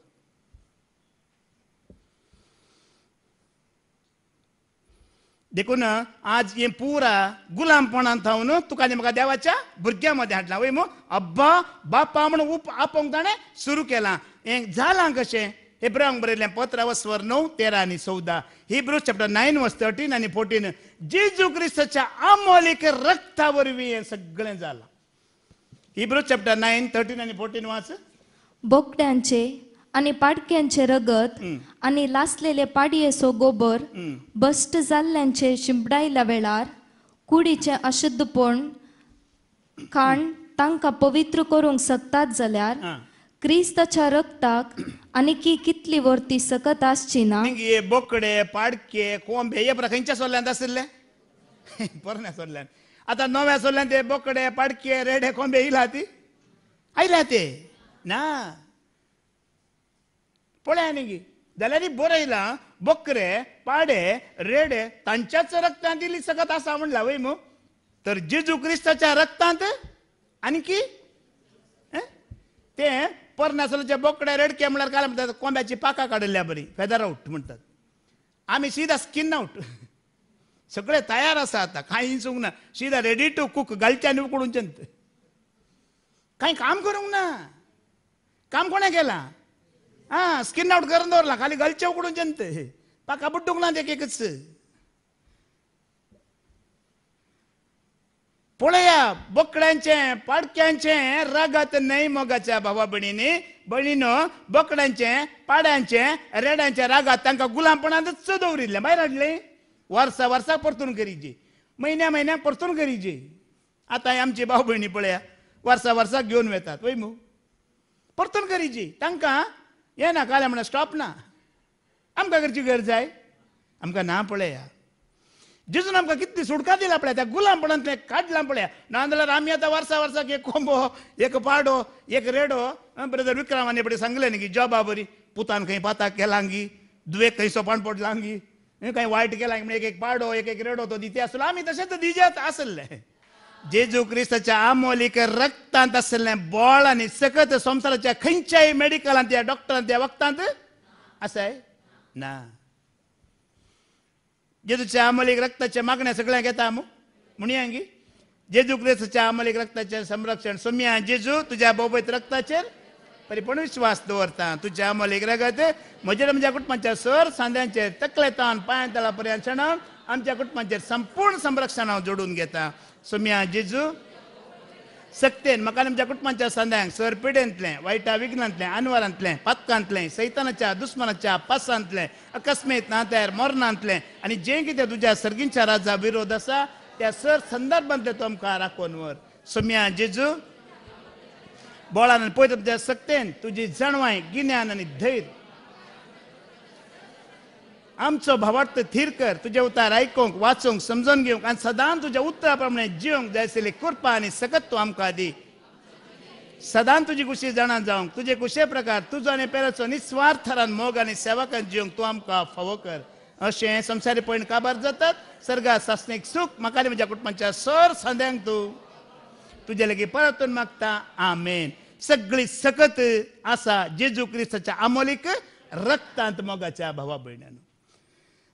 देखून आज हे पुरा गुलामपणान थावन तुका आनी म्हाका देवाच्या भुरग्यां मध्ये हाडला वय मो अब्बा बापा म्हणून उप आपोवंक ताणें सुरू केलां हें जालां कशें Abraham બરેલા પત્ર णव तेरा आनी ચૌદા हिब्रू चॅप्टर नायन वर्स थर्टीन आनी फोर्टीन जेजू क्रिस्ताच्या आमोलिक वरवीं हें सगळें जालां हिब्रू चॅप्टर नायन थर्टीन आनी फोर्टीन वाच बोकड्यांचे आणि पाडक्यांचे रगत आणि लासलेले पाडयेचो गोबर बस्ट जाल्ल्यांचे शिंपडायल्या वेळार कुडीचे अशुद्धपण खाण तांकां पवित्र करूंक शकतात जाल्यार ಕ್ರೀಸ್ತच्या रक्ताक ಅನಿಕಿ कितली वरती सकत आसची ना बोकडे पाडके कोंबे हे प्रकार खंयच्या सोल्ल्यान आशिल्ले पोरण्या सोल्ल्यान आता नव्या सोल्यात ते बोकडे पाडके रेडे कोंबे येयला ती आयल्या ते ना पळया निगी जाल्यार बरं बोकरे पाडे रेडे तांच्याच रक्तांत दिली सकत आसा म्हणला वय मू तर जिजू क्रिस्ताच्या रक्तांत आणखी ते पर्नासोलाच्या बोकड्या रेड कॅमेरार काय म्हणतात कोंब्याची पाका काढल्या बरी फेदर आउट म्हणतात आम्ही सीधा स्किन आउट सगळे तयार असा आता काही हिंसूंक ना सीधा रेडी टू कुक कूक उकडून उकडूंचेन काही काम करूंक ना काम कोणा केला हा स्किन आउट करून दवरलां खाली गलच्या उकडून ते पाका बुड्डूंक ना ते एकच पळया बकड्यांचे पाडक्यांचे रागात नाही मोगाच्या भावा बहिणीनी बहिणीनो बकड्यांचे पाड्यांचे रेड्यांचे रागात तांकां गुलामपणानच चदवरिल्ले भायर हाडले वर्सा वर्सा परतून करीजे महिन्या महिन्या परतून करीजे आता आमची भाऊ भयणी पळया वर्सा वर्सा घेऊन वेतात वय मू परतून करीची तांकां येना ना काल्यां म्हणा स्टॉप ना आमकां करची गरज जाय आमकां ना पळया जिजून आमकां किती सुटका दिल्या पळय त्या गुलामपणांतले काडलां पळय ना जाल्यार आमी आतां वर्सा वर्साक एक कोंबो एक पाडो एक रेडो ब्रदर विक्रमाने पडे सांगलें न्ही की जॉबा बरी पुतान खंय पाताक केलांगी दुवेक खंय सोपानपोट लांगी खंय वायट केलां म्हणजे एक एक पाडो एक एक रेडो तो दिते आसलो आमी तशेंच दिजेत आसले जेजू क्रिस्ताच्या आमोलीक रक्तांत आसलें बॉळ आनी सकत संवसाराच्या खंयच्याय मेडिकलांत त्या डॉक्टरांत त्या वखदांत आसाय ना जेजूच्या अमलिक रक्ताच्या मागण्या सगळ्यांक घेता मग म्हणयांगी जेजू क्रेसाच्या अमलीक रक्ताचे संरक्षण सोम्या जेजू तुझ्या बोबत रक्ताचेर परिपूर्ण विश्वास दवरता तुझ्या अमलिक रगत म्हजेर म्हज्या कुटुंबाच्या सर सांद्यांचे तकले तान पांय तळा पर्यंत आमच्या कुटुंबाचे संपूर्ण संरक्षण हांव जोडून घेता सोम्या जेजू सक्तेन म्हाका आमच्या कुटुंबाच्या सर सोरपिडेंतलें वायटा विघ्नांतलें अनवरांतलें पातकांतलें सैतानाच्या दुस्मनाच्या पासांतलें अकस्मेत नात्यार मरणांतलें आनी जें कितें तुज्या सर्गींच्या राजा विरोध आसा त्या सर संदर्भांतले तूं आमकां राखून वर सुम्या जेजू बोळान पळयता तुज्या सक्तेन तुजी जणवाय गिन्यान आनी धैर्य आमचं भावार्थ थीर कर तुझे उतार ऐकूंक वाचूंक समजून घेवंक आणि सदान तुज्या उतरा प्रमाणे जिवंक जाय कृपा आणि सकत तू आमकां दी सदान तुजी कुशी जाणा जावंक तुजे कुशे प्रकार तुजो आनी पेराचो निस्वार्थान मोग आणि सेवा कर जिवंक तूं आमकां फावो कर अशें संसारी पयण काबार जातात सर्गा सासणीक सुख म्हाका आनी म्हज्या कुटुंबाच्या सर सांद्यांक तूं तुजे लगे परतून मागता आमेन सगळी सकत आसा जेजू क्रिस्ताच्या आमोलीक रक्तांत मोगाच्या भावा भयणान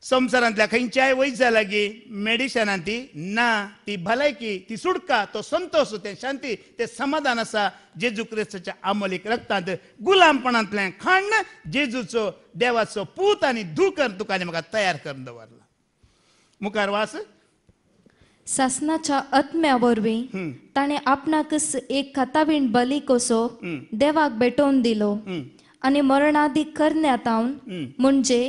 खंयच्याय ఖంచాయ్ వైద్యాలగి మెడిసిన్ అంతి ना ती भलायकी ती सुटका तो संतोष ते शांती ते समाधान आसा जेजू क्रिस्ताच्या आमोलीक रक्तांत गुलामपणांतले खण जेजूचो देवाचो पूत आनी धुकर तुका आनी म्हाका तयार करून दवरला मुखार वास सासनाच्या आत्म्या वरवीं ताणें आपणाकच एक खाताबीण बली कसो देवाक भेटोवन दिलो आनी मरणादी करण्यात म्हणजे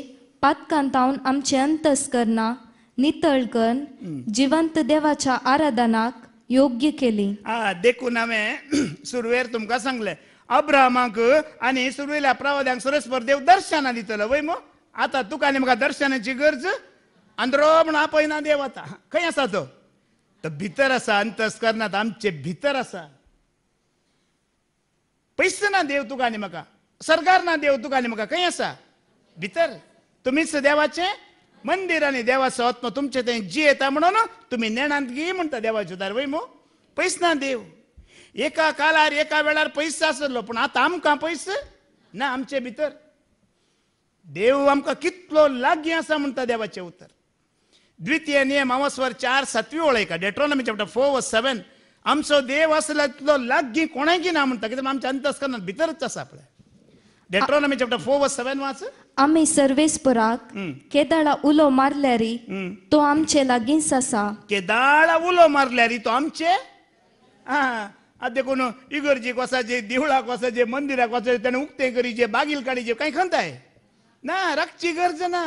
पातकांतावन आमचे अंतस करना नितळ कन जिवंत देवाच्या आराधनाक योग्य केली देखून हांवें सुरवेर तुमकां सांगले अब्रामाक आणि सुरवेल्या प्रवाद्यांक सुरेस्वर देव दर्शनां दितलो वय मो आतां तुका आणि म्हाका दर्शनाची गरज अंद्रो म्हण आपयना देव आतां खंय आसा तो तो भितर आसा अंतस करनात आमचे भितर आसा पैस ना देव तुका आनी म्हाका सरकार ना देव तुका आणि म्हाका खंय आसा भितर तुमीच देवाचे मंदिर आणि देवा आत्म तुमचे ते जी येता म्हणून तुम्ही नेणांत गी म्हणटा देवाचे दार वय मू पयस ना देव एका कालार एका वेळार पयस आसलो पण आता आमकां पयस ना आमचे भितर देव आमकां कितलो लागी आसा म्हणटा देवाचें उतर द्वितीय नेम अवस्वर चार सातवी ओळयका डेट्रॉनॉमी चॅप्टर फोर व सेवन आमचो देव आसलो तितलो लागीं कोणाकी ना म्हणटा कित्याक आमच्या अंतस्करणांत भितरच आसा आपल्या டெட்ரோனமி சாப்டர் 4 வர்ஸ் 7 आम्ही आमी सर्वेस्पराक केदाळा उलो मारल्यारी तो आमचे लागींच आसा केदाळा उलो मारल्यारी तो आमचे हा आतां देखून इगर्जी वचचे देवळाक वचचे मंदिराक वचचे तेणें उक्तें करीचे बागील काडीचे कांय आहे ना रक्ची गरज ना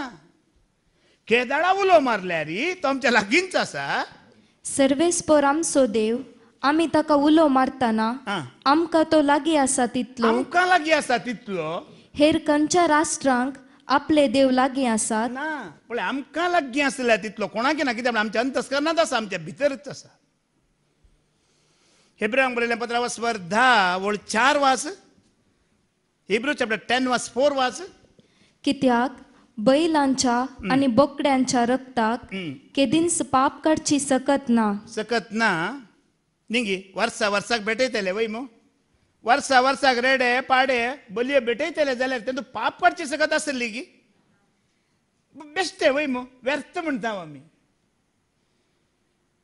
केदाळा उलो मारल्यारी तो आमच्या लागींच आसा सर्वेस्पर आमचो देव आम्ही ताका उलो मारताना आमका तो लागीं आसा तितलो आमकां लागीं आसा तितलो हेर खंच्या राष्ट्रांक आपले देव लागीं असा ना पण आमकां लागीं आसल्या तितलो कोणाक ना कित्याक आमच्या अंतस्करणात आसा आमच्या भितरच आसा हेब्रुआ बरयल्या पत्रावर स्पर्धा व्हड चार verse Hebrew chapter ten verse four verse कित्याक बैलांच्या आणि बोकड्यांच्या रक्ताक केदिन पाप काडची सकत ना सकत ना ನಿಂಗಿ ವರ್ಷ ವರ್ಷಕ್ಕೆ ಬೆಟೈತಲೆ ವೈಮು ವರ್ಷ ವರ್ಷಕ್ಕೆ ರೇಡೆ ಪಾಡೆ ಬಲಿಯ ಬೆಟೈತಲೆ ಜಲ ತಂದು सगत सकत गी ಲಿಗಿ बेस्टे वैमो व्यर्थ म्हणता आम्ही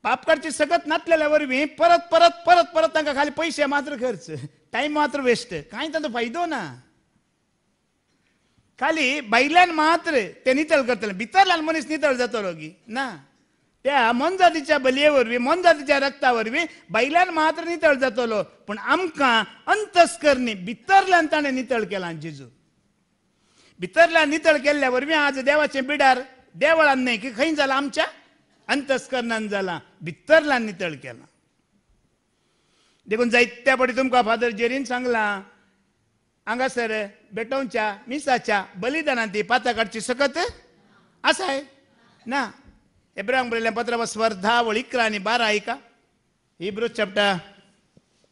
पापकडची सगत नातलेल्या वरवीं परत परत परत परत तांकां खाली पैसे मात्र खर्च टायम मात्र वेस्ट कांय ताचो फायदो ना खाली भायल्यान मात्र ते नितळ करतले भितरल्यान मनीस नितळ जातलो गी ना त्या मन जातीच्या बलयेवरवी रक्तावरवी बैलान मात्र नितळ जातलो पण आमकां अंतस्करणी भितरल्यान ताणें नितळ केला जिजू भितरल्यान नितळ केल्ल्या वरवीं आज देवाचे बिडार देवळान न्हय की खंय जालां आमच्या अंतस्करणान जाला भितरल्यान नितळ केला देखून जायत्या पटी तुमकां फादर जेरीन सांगला हांगासर बेटोवच्या मिसाच्या बलिदानांती काडची सकत आसाय ना ఎబ్రాంబుల పత్రవ स्वर्धा ఇక్కడ आणि बारा ऐका हिब्रू चॅप्टर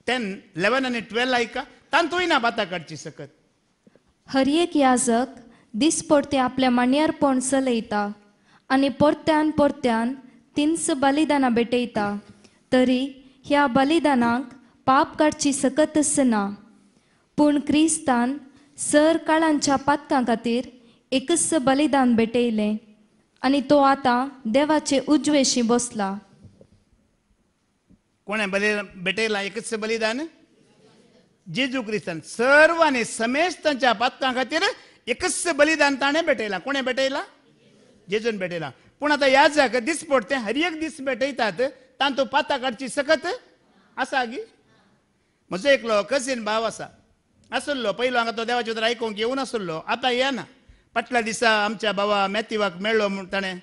टेन इलेवन आणि ट्वेल्व ऐका तांतूय ना बाता काढची सकत हर एक याजक दिस परते आपल्या मांड्यार पोणस लयता आणि परत्यान परत्यान तिन्स बलिदाना भेटयता तरी ह्या बलिदानांक पाप काडची सकत ना पूण क्रिस्तान सर काळांच्या पातकां खातीर एकच बलिदान भेटयलें आणि तो आता देवाचे उजवेशी बसला कोण आहे बलि बेटेला एकच बलिदान जेजू क्रिस्तान सर्वांनी समेश त्यांच्या पाता खातीर एकच बलिदान ताणे भेटयला कोणे भेटयला जेजून भेटयला पूण आता या जाग्यार दीस पडते हर एक दीस भेटयतात तो पाता काडची सकत असा गी म्हजो एकलो कझीन भाव असा आसुल्लो पहिलो हांगा तो देवाचे उतर आयकूंक येवनासुल्लो आता येना फाटल्या दिसा आमच्या बाबा मेतिवाक मेळ्ळो म्हणून ताणें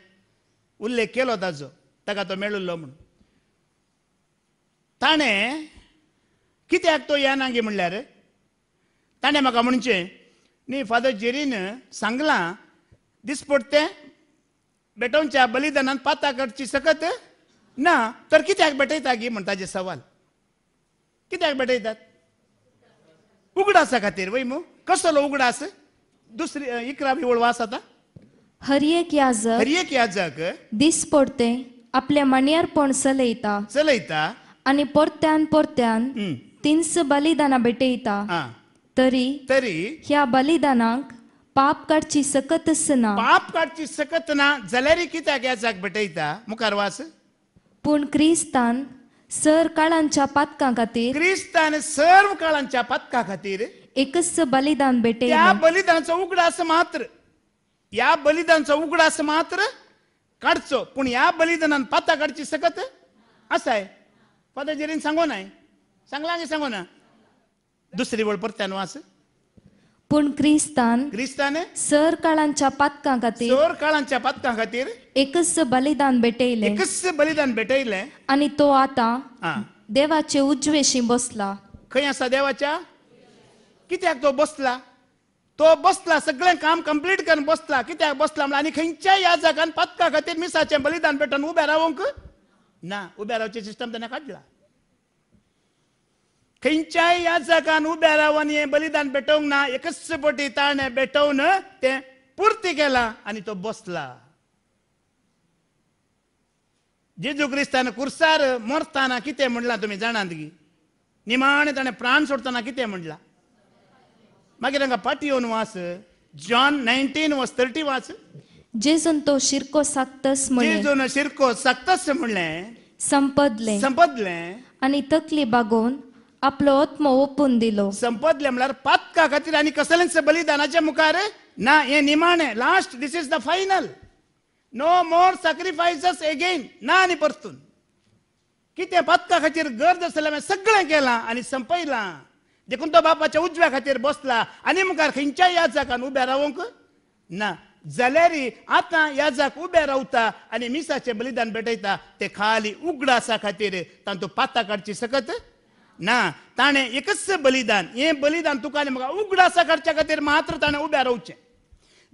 उल्लेख केलो ताजो ताका तो मेळिल्लो म्हणून ताणें कित्याक तो येना गे म्हणल्यार ताणें म्हाका म्हणचें न्ही फादर जेरीन सांगलां दिसपट तें बेटोवच्या बलिदानान पाता करची सकत ना तर कित्याक बेटयता गी म्हण ताजे सवाल कित्याक बेटयतात उगडासा खातीर वय मू कसलो उगडास दुसरी इकरा भी वास आता हर एक याजक हर एक याजक दीस पडते आपल्या मांड्यार पण लयता चलयता आनी परत्यान परत्यान तिन्स तिनस भेटयता तरी तरी ह्या बलिदानाक पाप काढची सकत ना पाप काढची सकत ना जाल्यारय कित्याक याजाक भेटयता मुखार वास पूण क्रिस्तान सर काळांच्या पातका खातीर क्रिस्तान सर्व काळांच्या पातका खातीर एकच बलिदान भेटेल त्या बलिदानाचा उगडास मात्र या बलिदानाचा उगडास मात्र काढचो पण या बलिदानान पाता काढची सकत असं आहे जरी सांगू नाही सांगला की सांगू ना दुसरी वळ परत्यान वास पण क्रिस्तान क्रिस्तान सर काळांच्या पातका खातीर सर काळांच्या पातका खातीर एकच बलिदान भेटयले एकच बलिदान भेटयले आणि तो आता देवाचे उजवेशी बसला खंय आसा देवाच्या कित्याक तो बसला तो बसला सगळें काम कंप्लीट करून बसला कित्याक बसला म्हणल्यार आनी खंयच्याय या जगान पातका खातीर मिसाचे बलिदान पेटोवन उभे रावंक ना उभे रावचे सिस्टम त्याने काढला खंयच्याय या जगान उभे रावन हे बलिदान पेटोवंक ना एकच पटी ताणें पेटोवन ते पुर्ती केला आणि तो बसला जेजू क्रिस्तान कुर्सार मरताना कितें म्हणला तुम्ही जाणात गी निमाणें ताणें प्राण सोडतना कितें म्हणला मागीर हांगा पाटी येवन वाच जॉन नायन्टीन वॉज थर्टी वाच जेजून तो शिरको साक्तस जेजून शिरको साक्तस म्हणलें संपदले संपदले आणि तकली बागोन आपलो आत्मो ओपून दिलो संपदले म्हणल्यार पातका खातीर आनी कसलेंच बलिदानाच्या मुखार ना हे निमाणें लास्ट दीस is the final no more sacrifices again ना आनी परतून कितें पातका खातीर गर्द आसलें हांवें सगळें केलां आनी संपयलां देखून तो बापाच्या उजव्या खातीर बसला आनी मुखार खंयच्याय याजाकान उबे रावंक ना जाल्यारय आतां याजाक उबे रावता आनी मिसाचे बलिदान भेटयता ते खाली उगड आसा खातीर तांतूं पातां काडची सकत ना ताणें एकच बलिदान हें बलिदान तुका आनी म्हाका उगडासा काडच्या खातीर मात्र ताणें उबें रावचें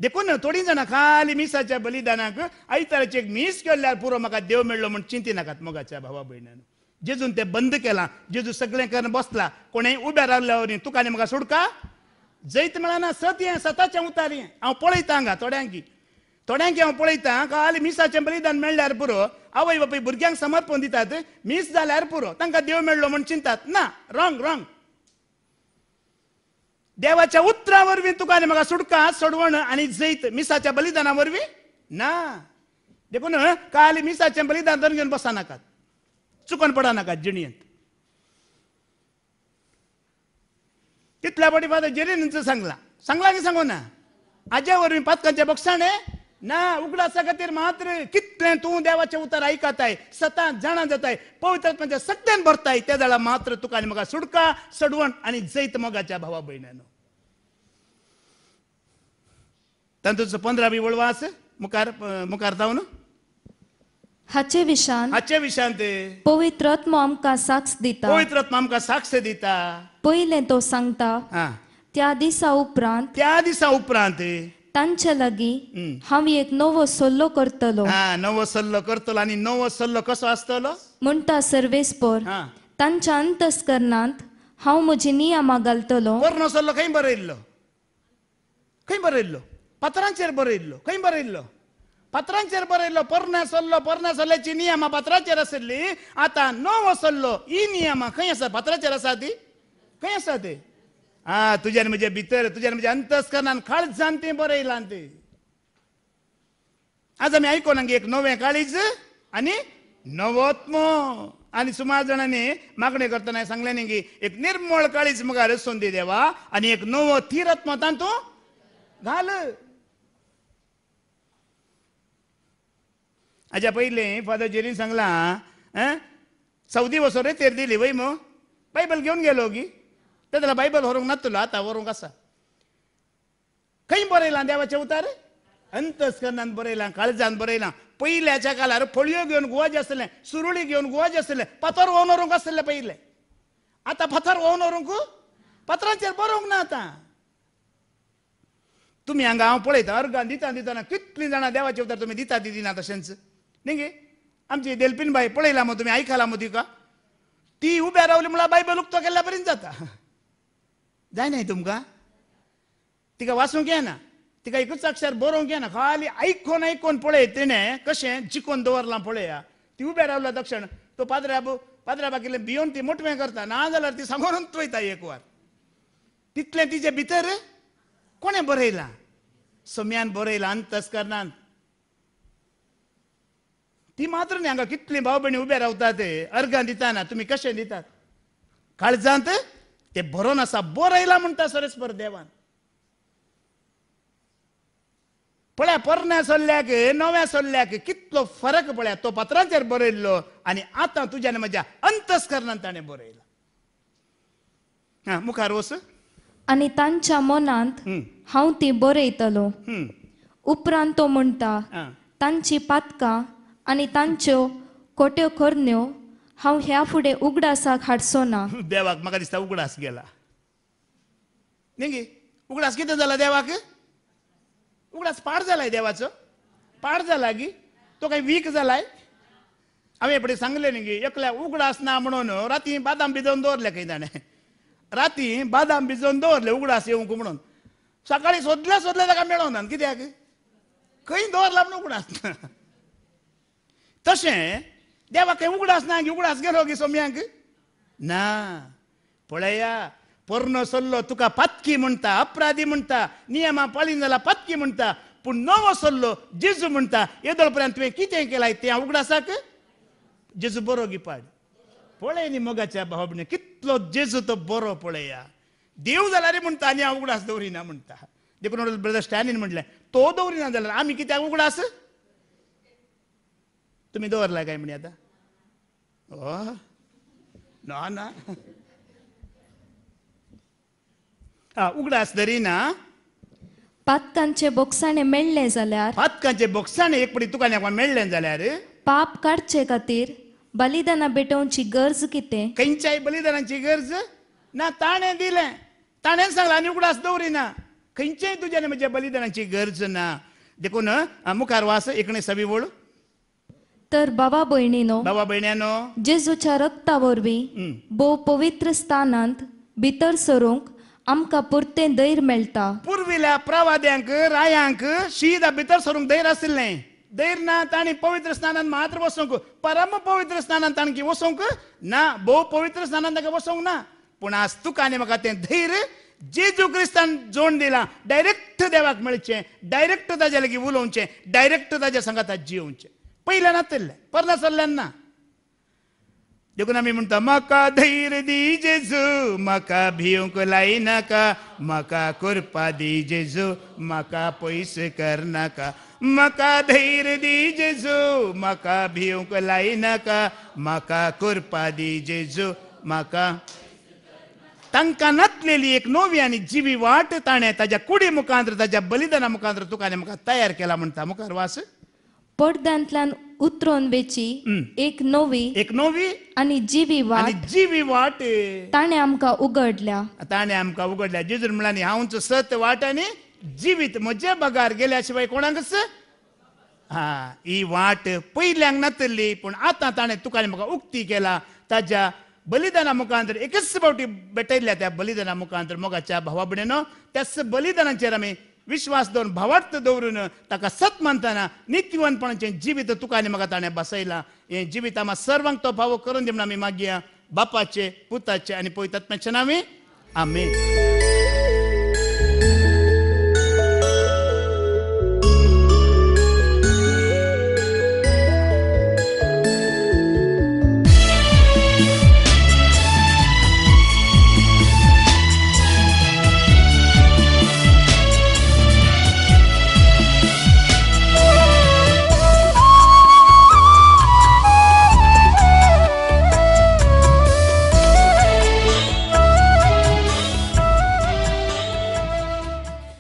देखून थोडी जाणां खाली मिसाच्या बलिदानाक आयताराची एक मीस केल्ल्यार पुरो म्हाका देव मेळ्ळो म्हूण चिंती नाकात मोगाच्या भावा भयणान जेजून ते बंद केला जेजू सगळे करून बसला कोणी उभ्या राहिल्यावर तुका आनी म्हाका सोडका जैत मेळना सतयें सताचे उतारी हांव पळयतां हांगा थोड्यांकी थोड्यांक हांव पळयतां काल मिसाचें बलिदान मेळ्ळ्यार पुरो आवय बापूय भुरग्यांक समर्पण दितात मीस जाल्यार पुरो तांकां देव मेळ्ळो म्हण चिंतात ना रॉंग रॉंग देवाच्या उतरा वरवीं तुका आनी म्हाका सुटका सोडवण आनी जैत मिसाच्या बलिदाना वरवीं ना देखून काल मिसाचें बलिदान घेवन बसनाकात చుకొనపడాను నాకు नका ಅಂತ कितल्या पाटी पाहता जेरीनंच सांगला सांगला की सांगू ना आज्यावर मी पातकांच्या बक्षाणे ना उगडासा खातीर मात्र कितलें तूं देवाचें उतार आयकताय सतां जाणा जाताय पवित्रात्म्याच्या सत्यान भरताय त्या जाळा मात्र तुका आनी म्हाका सुडका सडवण आणि जैत मगाच्या भावा भयणानो तातूंचो पंदरा बी वळवास मुखार मुखार जावन हाचे विशान हाचे विशान ते पवित्र आमका साक्ष दिता पवित्र आमका आमकां साक्ष दिता पहिले तो सांगता त्या दिसा उपरांत त्या दिसा उपरांत तांचे लागीं हम हांव एक नवो सल्लो करतलो हा नवो सल्लो करतलो आणि नवो सल्लो कसो आसतलो म्हणटा सर्वेस्पोर तांच्या अंतस्करणांत हांव म्हजी नियमा घालतलो बरो सल्लो खंय बरयल्लो खंय बरयल्लो पत्रांचेर बरयल्लो खंय बरयल्लो पत्रांचेर बरयल्लो परण्या सल्लो परण्या सरल्याची नियमा पत्राचेर असली आतां नवो सरलो ही नियमां खंय आसा पत्राचेर आसा ती खंय आसा ती आ तुज्यान म्हजे भितर तुज्यान म्हज्या अंतस्करणान काळीज जावन ती बरयलां आज आमी आयको एक नवें काळीज आनी नवोत्मो आनी सुमार जाणांनी मागणी करताना सांगलें न्ही की एक निर्मळ काळीज मुखार रसून दी देवा आनी एक नवो थिरत्म तांतू घाल हाज्या पहिले फादर जेरीन सांगला सौदी रे तेर दिली वै मग बायबल घेऊन गेलो की ते त्याला बायबल व्हरूंक ना तुला आता व्हरूंक असा खंय बरयलां देवाचे उतार अंतस्करणान बरयलां काळजान बरयलां पहिल्याच्या काळार फळयो घेवन गुवाजे असले सुरुळी घेवन गुवाजे असले पथर ओन व्हरूंक पहिले आता पथर पाथर ओन व्हरूंक पात्रांचेर बरोवंक ना आता तुम्ही हांगा हांव पळयता अर्गान दिता दिताना कितलीं जाणां देवाचे उतार तुम्ही दिता दिना तशेंच नाही आमची देलपीन बाई पळयला मग तुम्ही आयकला मग तिका ती उभ्या रावली म्हणून बाई बेलुकतो केल्यापर्यंत पर्यंत जाता जाय नाही तुमकां तिका वाचूंक येना तिका एकच अक्षर बरोवंक येना खाली आयकून आयकून पळय तिणें कशें जिकोन दवरलां पळया ती उभ्या रावला दक्षिण तो पाद्रा पाद्राबा केलें भियोन ती मोटवें करता ना जाल्यार ती सांगून वयता एक वार तितलें तिचे भितर कोणें बरयलां सोम्यान बरयलां अंतस्करणान ती मात्र न्ही हांगा कितली भाव भयणी उबे रावता ते अर्घां दिताना तुमी कशें दितात काळजांत ते बरोन आसा बरो म्हणटा सरस्पर देवान पळया पोरण्या सोल्ल्याक नव्या सोल्ल्याक कितलो फरक पळया तो पात्रांचेर बरयल्लो आनी आतां तुज्यान म्हज्या अंतस्करणान ताणें बरयला मुखार वस आनी तांच्या मनांत हांव ती बरयतलो उपरांत तो म्हणटा तांची पातकां आणि तांच्यो कोट्यो करण्यो हांव ह्या फुडें उगडासाक हाडचो ना देवाक म्हाका दिसता उगडास गेला न्ही गे उगडास कितें जाला देवाक उगडास पाड जालाय देवाचो पाड जाला गी तो काही वीक जालाय हांवें फुडें सांगलें न्ही गे एकल्या उगडास ना म्हणून राती बादाम भिजोवन दवरले खंय ताणें राती बादाम भिजोवन दवरले उगडास येवंक म्हणून सकाळी सोदल्या सोदल्या ताका मेळोना कित्याक खंय दवरला म्हणून उगडास ना तशें देवाक उगडास ना उगडास गेलो गे सोम्यांक ना पळया पोरणो सल्लो तुका पातकी म्हणटा अपराधी म्हणटा नियमा पाळी जाला पातकी म्हणटा पूण नवो सल्लो जेजू म्हणटा येदोळ पर्यंत तुवें कितें केलाय तें उगडासाक जेजू बरो पाड पळय न्ही मोगाच्या भावाबणे कितलो जेजू तो बरो पळया देव जाला रे म्हणटा आनी हांव उगडास दवरिना म्हणटा देखून ब्रदर स्टॅनीन म्हणलें तो दवरिना जाल्यार आमी कित्याक उगडास तुम्ही दोरला काय म्हणे आता ओ ना ना हा उगडास तरी ना पातकांचे बोक्साने मेळले जाल्यार पातकांचे बोक्साने एक पडी तुका नेका मेळ्ळे जाल्यार पाप काडचे खातीर बलिदानां भेटोवची गरज कितें खंयच्याय बलिदानाची गरज ना ताणे दिले ताणे सांगला आनी उगडास दवरिना खंयचेय तुज्यान म्हज्या बलिदानाची गरज ना देखून मुखार वास एकणे सवी वळू તર બવા બૈણેનો નવા બૈણેનો જે જો ચરકતાવરબે બો પવિત્ર સ્થાનાંત બીતર સરોંગ અમકા પુરતે દૈર મેલતા પુરવિલા પ્રવાદ્યાંક રાય્યાંક સીધા બીતર સરોંગ દૈર અસિલે દૈર ના તાણી પવિત્ર સ્નાનાન માત્ર વસંકુ પરમ પવિત્ર સ્નાનાન તાણી કી વસંકુ ના બો પવિત્ર સ્નાનાન દે વસં ના પુનાસ્તુક આને મકાતે દૈર જે જો ક્રિસ્તન જોન દિલા ડાયરેક્ટ દેવાક મિલચે ડાયરેક્ટર તાજે લગી બોલોન છે ડાયરેક્ટર તાજે સંગાતા જીવ છે पहिल्यांदा तेल परला सल्ल्यांना देखून आम्ही म्हणतो मका धैर्य दी जेजू मका भियोंक लाई नका मका कुरपा दी जेजू मका पैसे कर नका मका धैर्य दी जेजू मका भियोंक लाई नका मका कुरपा दी जेजू मका तांकां नतलेली एक नवी आणि जीवी वाट ताणें ताज्या कुडी मुखांतर ताज्या बलिदाना मुखांतर तुका म्हाका तयार केला म्हणटा मुखार वास पडद्यांतल्यान उतरून वेची एक नवी एक नवी आणि जिवी वाट जीवी वाट ताणे आमका उघडल्या ताणे आमकां उगडल्या म्हणला हा उंच सत वाट आनी जिवीत म्हणजे बगार गेल्याशिवाय शिवाय कोणाकच हा ही वाट पयल्यांक नातरली पण आता ताणे तुका म्हाका उक्ती केला ताज्या बलिदाना मुखांतर एकच फावटी भेटयल्या त्या बलिदाना मुखांतर मोगाच्या भावा भयणीनो त्याच बलिदानाचेर आमी विश्वास दोन भावार्थ दौरून ताका सत मानताना नित्यवंतपणाचे जिवीत तुकाने म्हाका ताणें बसयला हे जिवीत आम्हा सर्वांक तो भाव करून दिवन मी मागया बापाचे पुताचे आनी पयतात नावे आमी